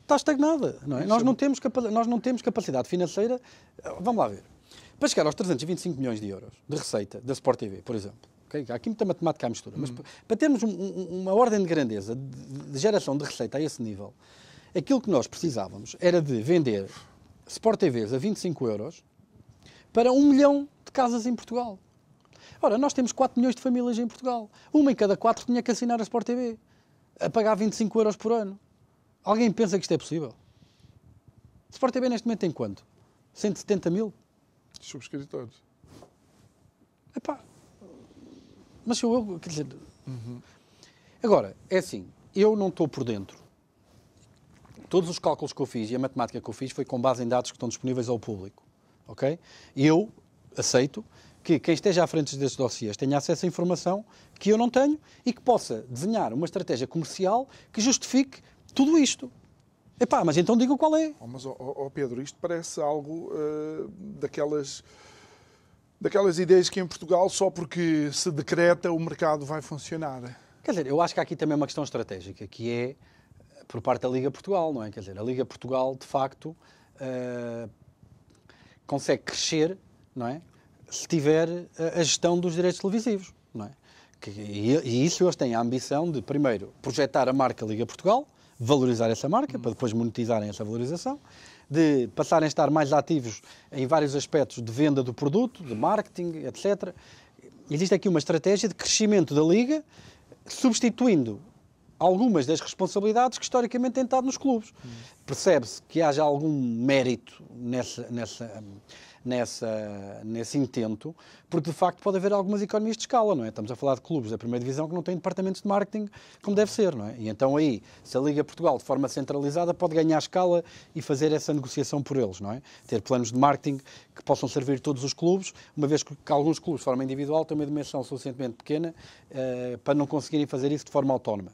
está estagnada. Não é? nós, é não temos nós não temos capacidade financeira. Vamos lá ver. Para chegar aos 325 milhões de euros de receita da Sport TV, por exemplo, Okay? muita matemática à mistura. Uhum. Mas para termos um, uma ordem de grandeza de, de geração de receita a esse nível, aquilo que nós precisávamos era de vender Sport TVs a 25 euros para um milhão de casas em Portugal. Ora, nós temos 4 milhões de famílias em Portugal. Uma em cada quatro tinha que assinar a Sport TV, a pagar 25 euros por ano. Alguém pensa que isto é possível? Sport TV neste momento tem quanto? 170 mil? Subscritores. Epá, mas sou eu, quer dizer. Uhum. Agora, é assim, eu não estou por dentro. Todos os cálculos que eu fiz e a matemática que eu fiz foi com base em dados que estão disponíveis ao público. Ok? Eu aceito que quem esteja à frente destes dossiers tenha acesso à informação que eu não tenho e que possa desenhar uma estratégia comercial que justifique tudo isto. Epá, mas então diga qual é. Oh, mas, oh, oh, oh Pedro, isto parece algo uh, daquelas daquelas ideias que em Portugal só porque se decreta o mercado vai funcionar. Quer dizer, eu acho que há aqui também uma questão estratégica, que é por parte da Liga Portugal, não é? Quer dizer, a Liga Portugal, de facto, uh, consegue crescer, não é? Se tiver eh, a gestão dos direitos televisivos, não é? Que, e, e, isso eles têm a ambição de, primeiro, projetar a marca Liga Portugal, valorizar essa marca, hum. para depois monetizarem essa valorização, de passarem a estar mais ativos em vários aspectos de venda do produto, de marketing, etc. Existe aqui uma estratégia de crescimento da Liga, substituindo algumas das responsabilidades que historicamente têm estado nos clubes. Hum. Percebe-se que haja algum mérito nessa, nessa hum, nessa, nesse intento, porque de facto pode haver algumas economias de escala, não é? Estamos a falar de clubes da primeira divisão que não têm departamentos de marketing como deve ser, não é? E então aí, se a Liga Portugal de forma centralizada pode ganhar escala e fazer essa negociação por eles, não é? Ter planos de marketing que possam servir todos os clubes, uma vez que alguns clubes de forma individual têm uma dimensão suficientemente pequena uh, para não conseguirem fazer isso de forma autónoma.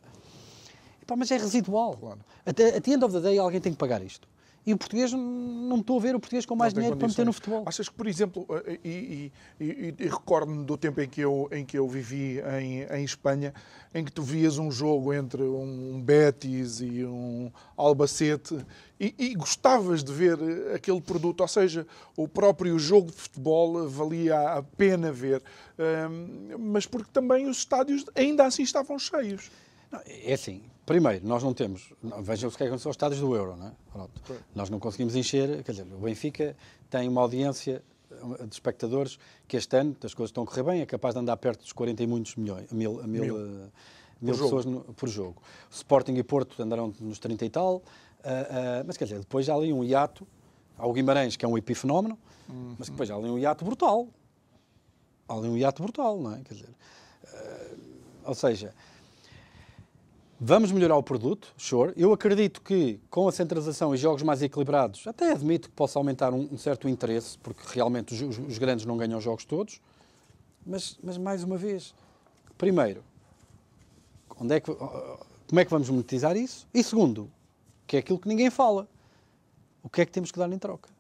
Epá, mas é residual. Claro. At, at the end of the day, alguém tem que pagar isto. E o português, não estou a ver o português com mais dinheiro condições. para meter no futebol. Achas que, por exemplo, eh, eh, e, e, e, e recordo-me do tempo em que eu, em que eu vivi em, em Espanha, em que tu vias um jogo entre um Betis e um Albacete e, e, gostavas de ver eh, aquele produto, ou seja, o próprio jogo de futebol valia a pena ver, mas porque também os estádios ainda assim estavam cheios. Não, é assim, Primeiro, nós não temos. Vejam o é que aconteceu aos estados do euro, não é? Nós não conseguimos encher. Quer dizer, o Benfica tem uma audiência de espectadores que este ano, as coisas estão a correr bem, é capaz de andar perto dos 40 e muitos milhões, mil, mil, mil. Uh, mil por pessoas no, por jogo. Sporting e Porto andaram nos 30 e tal. Uh, uh, mas quer dizer, depois há ali um hiato. Há o Guimarães, que é um epifenómeno, uhum. mas depois há ali um hiato brutal. Há ali um hiato brutal, não é? Quer dizer, ou seja. Vamos melhorar o produto, sure. Eu acredito que com a centralização e jogos mais equilibrados, até admito que possa aumentar um, um certo interesse, porque realmente os, os, os, grandes não ganham jogos todos. Mas, mas mais uma vez, primeiro, onde é que, como é que vamos monetizar isso? E segundo, que é aquilo que ninguém fala, o que é que temos que dar em troca?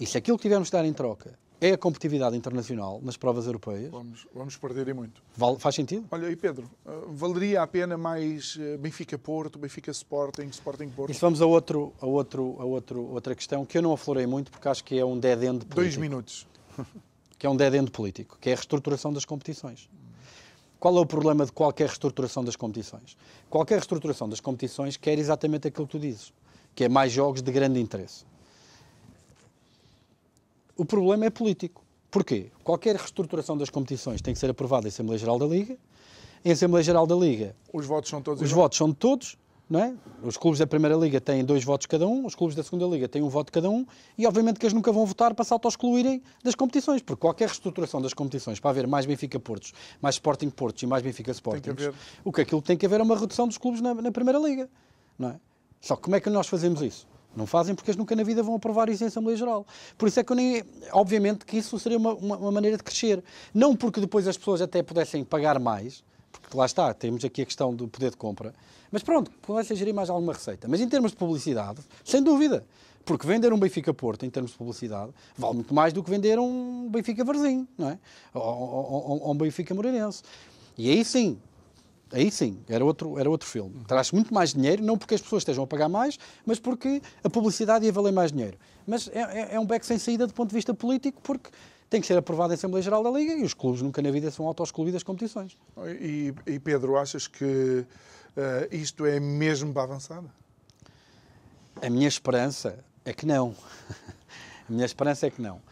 E se aquilo que tivermos que dar em troca é a competitividade internacional nas provas europeias. Vamos, vamos perder e muito. faz sentido? Olha, e Pedro, eh, valeria a pena mais eh, Benfica-Porto, Benfica-Sporting, Sporting-Porto? Isso vamos a, outro, a, outro, a outro, outra questão que eu não aflorei muito porque acho que é um dead-end político. Dois minutos. que é um dead-end político, que é a reestruturação das competições. Qual é o problema de qualquer reestruturação das competições? Qualquer reestruturação das competições quer exatamente aquilo que tu dizes, que é mais jogos de grande interesse. O problema é político. Porquê? Qualquer reestruturação das competições tem que ser aprovada em Assembleia Geral da Liga. Em Assembleia Geral da Liga. Os votos são todos. Os votos são de todos. Não é? Os clubes da Primeira Liga têm dois votos cada um, os clubes da Segunda Liga têm um voto cada um, e obviamente que eles nunca vão votar para se auto-excluírem das competições, porque qualquer reestruturação das competições para haver mais Benfica-Portos, mais Sporting-Portos e mais Benfica-Sporting, o que aquilo tem que haver é uma redução dos clubes na, na Primeira Liga. Não é? Só que como é que nós fazemos isso? Não fazem porque eles nunca na vida vão aprovar isso em Assembleia Geral. Por isso é que eu nem. Obviamente que isso seria uma, uma, uma maneira de crescer. Não porque depois as pessoas até pudessem pagar mais, porque lá está, temos aqui a questão do poder de compra. Mas pronto, pudessem gerir mais alguma receita. Mas em termos de publicidade, sem dúvida. Porque vender um Benfica Porto, em termos de publicidade, vale muito mais do que vender um Benfica Varzim, não é? Ou, ou, ou um Benfica Moreirense. E aí sim, Aí sim, era outro, era outro filme. Traz muito mais dinheiro, não porque as pessoas estejam a pagar mais, mas porque a publicidade ia valer mais dinheiro. Mas é, é, é um beco sem saída do ponto de vista político, porque tem que ser aprovado em Assembleia Geral da Liga e os clubes nunca na vida são autoexcluídos das competições. E, e, Pedro, achas que uh, isto é mesmo para avançar? A minha esperança é que não. a minha esperança é que não.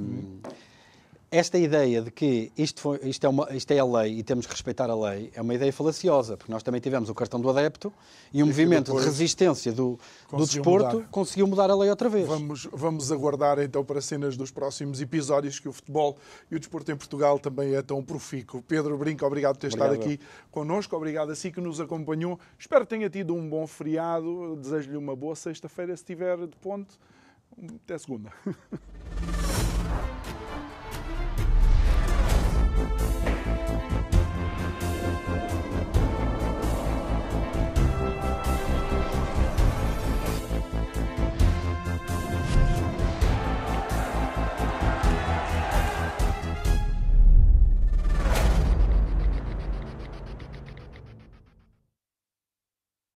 Um, esta ideia de que isto, foi, isto, é uma, isto, é a lei e temos que respeitar a lei é uma ideia falaciosa, porque nós também tivemos o cartão do adepto e o um movimento de resistência do, do desporto mudar. conseguiu mudar a lei outra vez. Vamos, vamos aguardar então para cenas dos próximos episódios que o futebol e o desporto em Portugal também é tão profícuo. Pedro Brinco, obrigado por ter obrigado. estado aqui connosco, obrigado a si que nos acompanhou. Espero que tenha tido um bom feriado, desejo-lhe uma boa sexta-feira se tiver de ponto Até segunda.